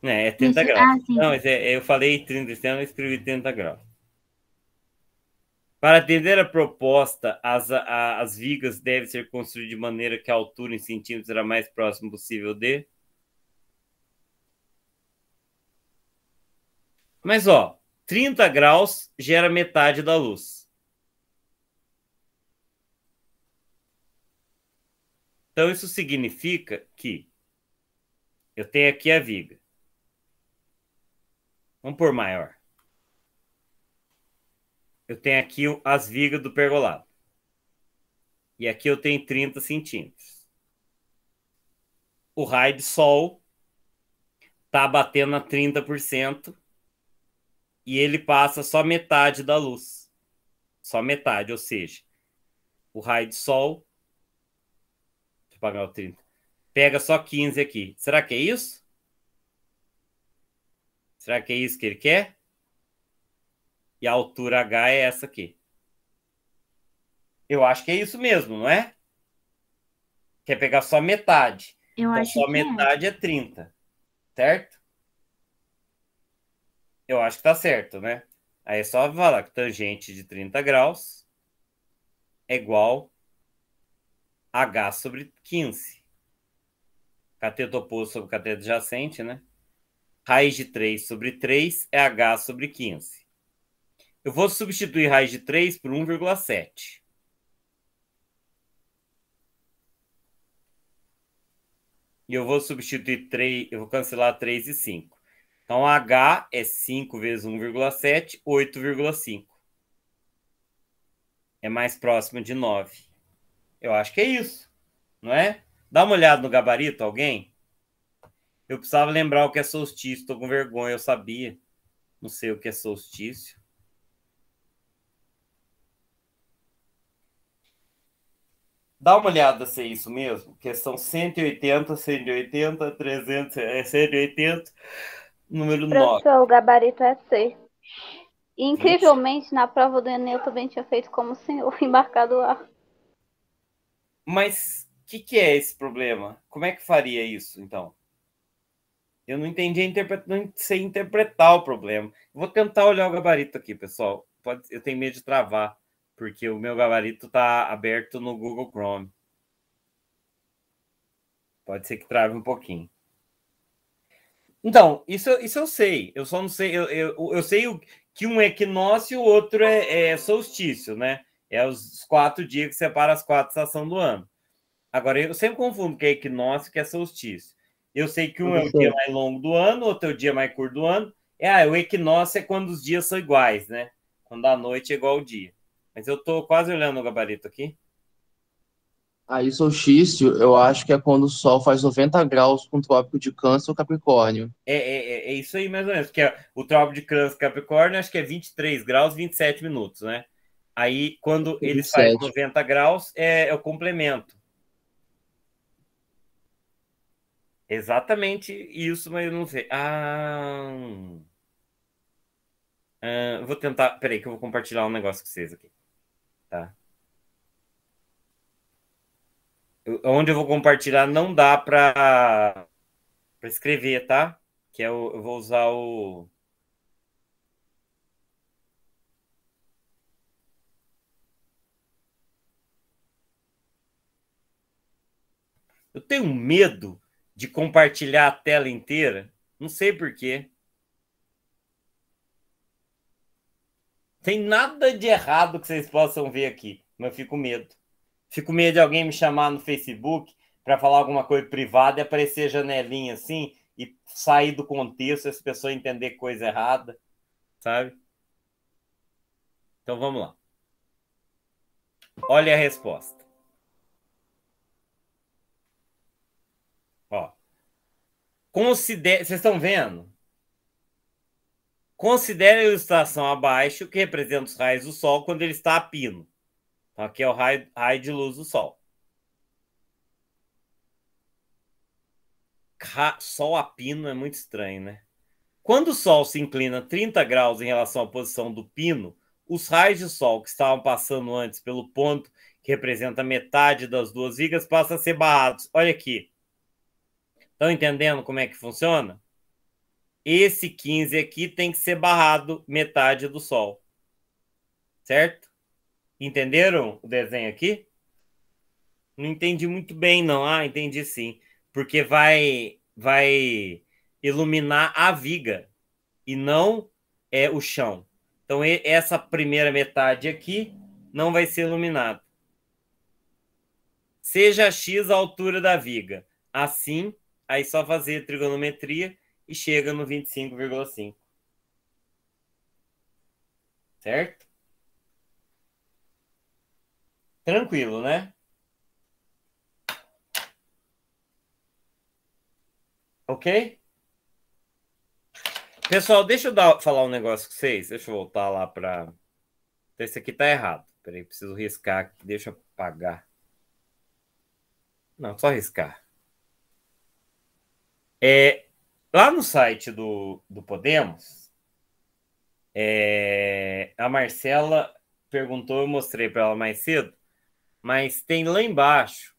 É, é 30 Isso, graus. Ah, sim. não, é, é, eu falei 30, então eu escrevi 30 graus. Para atender a proposta, as, a, as vigas devem ser construídas de maneira que a altura em centímetros será mais próxima possível de. Mas, ó, 30 graus gera metade da luz. Então, isso significa que eu tenho aqui a viga. Vamos por maior. Eu tenho aqui as vigas do pergolado. E aqui eu tenho 30 centímetros. O raio de sol tá batendo a 30% e ele passa só metade da luz. Só metade, ou seja, o raio de sol de pagar o 30. Pega só 15 aqui. Será que é isso? Será que é isso que ele quer? E a altura H é essa aqui. Eu acho que é isso mesmo, não é? Quer pegar só metade. Eu então, acho só que é. metade é. é 30, certo? Eu acho que tá certo, né? Aí é só falar que tangente de 30 graus é igual H sobre 15. Cateto oposto sobre cateto adjacente, né? Raiz de 3 sobre 3 é H sobre 15. Eu vou substituir raiz de 3 por 1,7. E eu vou substituir 3, eu vou cancelar 3 e 5. Então, H é 5 vezes 1,7, 8,5. É mais próximo de 9. Eu acho que é isso, não é? Dá uma olhada no gabarito, alguém? Eu precisava lembrar o que é solstício, estou com vergonha, eu sabia. Não sei o que é solstício. Dá uma olhada se é isso mesmo, que são 180, 180, 300, é 180, é número Professor, 9. O gabarito é C. incrivelmente, na prova do Enem eu também tinha feito como o senhor, embarcado lá. Mas o que, que, é esse problema? Como é que faria isso, então? Eu não entendi, interpre... não sei interpretar o problema. Vou tentar olhar o gabarito aqui, pessoal. Pode... Eu tenho medo de travar, porque o meu gabarito está aberto no Google Chrome. Pode ser que trave um pouquinho. Então, isso, isso eu sei. Eu só não sei. Eu, eu, eu sei que um é equinócio e o outro é, é solstício, né? É os quatro dias que separa as quatro estações do ano. Agora, eu sempre confundo que é equinócio que é solstício. Eu sei que um é o dia mais longo do ano, outro é o dia mais curto do ano. É, ah, o equinócio é quando os dias são iguais, né? Quando a noite é igual ao dia. Mas eu tô quase olhando o gabarito aqui. Aí, solstício, eu acho que é quando o Sol faz 90 graus com o Trópico de Câncer ou Capricórnio. É, é, é, é isso aí, mais ou menos. Porque o Trópico de Câncer e Capricórnio, acho que é 23 graus, 27 minutos, né? Aí, quando ele sai faz 90 graus, é, é, o complemento. Exatamente isso, mas eu não sei. Ah, ah, vou tentar. Peraí, que eu vou compartilhar um negócio com vocês aqui. Tá? Eu, onde eu vou compartilhar não dá para escrever, tá? Que é o, eu vou usar o. Eu tenho medo de compartilhar a tela inteira. Não sei porquê. Tem nada de errado que vocês possam ver aqui, mas eu fico medo. Fico medo de alguém me chamar no Facebook para falar alguma coisa privada e aparecer janelinha assim e sair do contexto, as pessoas entender coisa errada, sabe? Então vamos lá. Olha a resposta. Considere, vocês estão vendo? Considere a ilustração abaixo, que representa os raios do Sol quando ele está a pino. Então, aqui é o raio, raio de luz do Sol. Ra, sol a pino é muito estranho, né? Quando o Sol se inclina 30 graus em relação à posição do pino, os raios de Sol que estavam passando antes pelo ponto que representa metade das duas vigas passam a ser barrados. Olha aqui. Estão entendendo como é que funciona? Esse 15 aqui tem que ser barrado metade do sol. Certo? Entenderam o desenho aqui? Não entendi muito bem, não. Ah, entendi sim. Porque vai, vai iluminar a viga e não é o chão. Então, essa primeira metade aqui não vai ser iluminada. Seja x a altura da viga. Assim, aí só fazer trigonometria e chega no 25,5. Certo? Tranquilo, né? Ok? Pessoal, deixa eu dar, falar um negócio com vocês. Deixa eu voltar lá para. Esse aqui tá errado. Peraí, preciso riscar aqui. Deixa eu apagar. Não, só riscar. É, lá no site do, do Podemos, é, a Marcela perguntou, eu mostrei para ela mais cedo, mas tem lá embaixo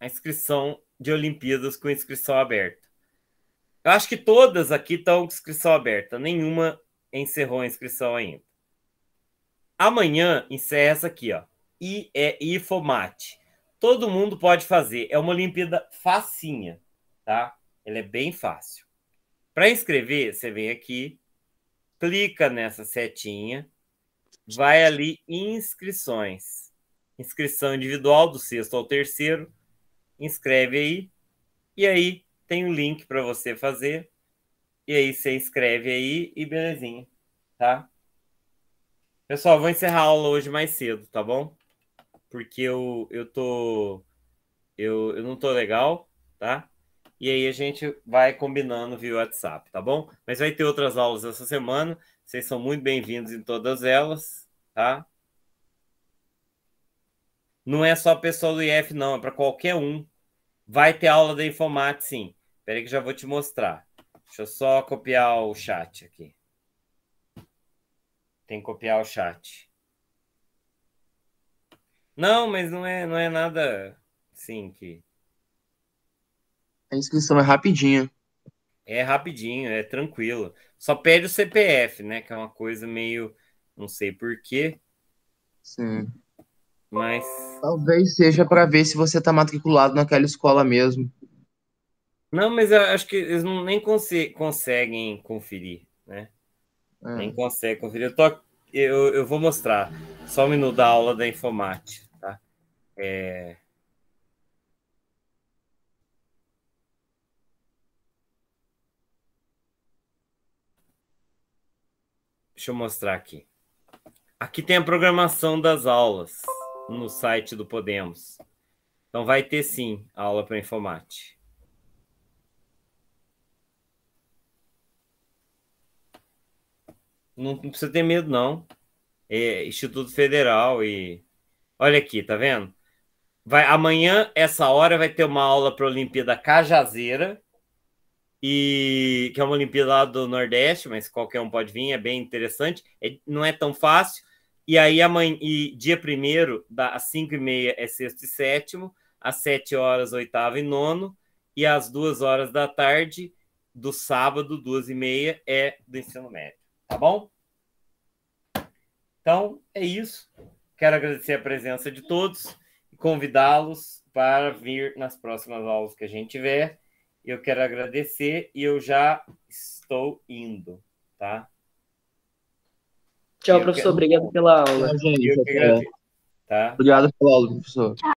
a inscrição de Olimpíadas com inscrição aberta. Eu acho que todas aqui estão com inscrição aberta, nenhuma encerrou a inscrição ainda. Amanhã encerra essa aqui, ó. e é IFOMAT. Todo mundo pode fazer. É uma Olimpíada facinha, tá? Ele é bem fácil. Para inscrever, você vem aqui, clica nessa setinha, vai ali inscrições. Inscrição individual do sexto ao terceiro. Inscreve aí. E aí tem o um link para você fazer. E aí você inscreve aí e belezinha, tá? Pessoal, vou encerrar a aula hoje mais cedo, tá bom? Porque eu, eu tô. Eu, eu não tô legal, tá? E aí a gente vai combinando via WhatsApp, tá bom? Mas vai ter outras aulas essa semana. Vocês são muito bem-vindos em todas elas, tá? Não é só pessoal do IF, não, é para qualquer um. Vai ter aula da Informat, sim. Peraí que já vou te mostrar. Deixa eu só copiar o chat aqui. Tem que copiar o chat. Não, mas não é, não é nada assim que a inscrição é rapidinha. É rapidinho, é tranquilo. Só pede o CPF, né? Que é uma coisa meio. Não sei porquê. Sim. Mas. Talvez seja para ver se você tá matriculado naquela escola mesmo. Não, mas eu acho que eles nem conseguem conferir, né? É. Nem conseguem conferir. Eu, tô, eu, eu vou mostrar. Só um minuto da aula da informática, tá? É. Deixa eu mostrar aqui. Aqui tem a programação das aulas no site do Podemos. Então vai ter sim aula para informática. Não, não precisa ter medo, não. É Instituto Federal e. Olha aqui, tá vendo? Vai, amanhã, essa hora, vai ter uma aula para a Olimpíada Cajazeira e que é uma Olimpíada lá do Nordeste, mas qualquer um pode vir, é bem interessante, é, não é tão fácil. E aí amanhã, e dia primeiro, às 5 e meia é sexto e sétimo, às 7 horas, oitavo e nono, e às duas horas da tarde, do sábado, duas e meia, é do ensino médio. Tá bom? Então, é isso. Quero agradecer a presença de todos e convidá-los para vir nas próximas aulas que a gente tiver. Eu quero agradecer e eu já estou indo, tá? Tchau, eu professor. Quero... Obrigado pela aula. Tchau, gente, eu que agradeço, tá? Obrigado pela aula, professor. Tchau.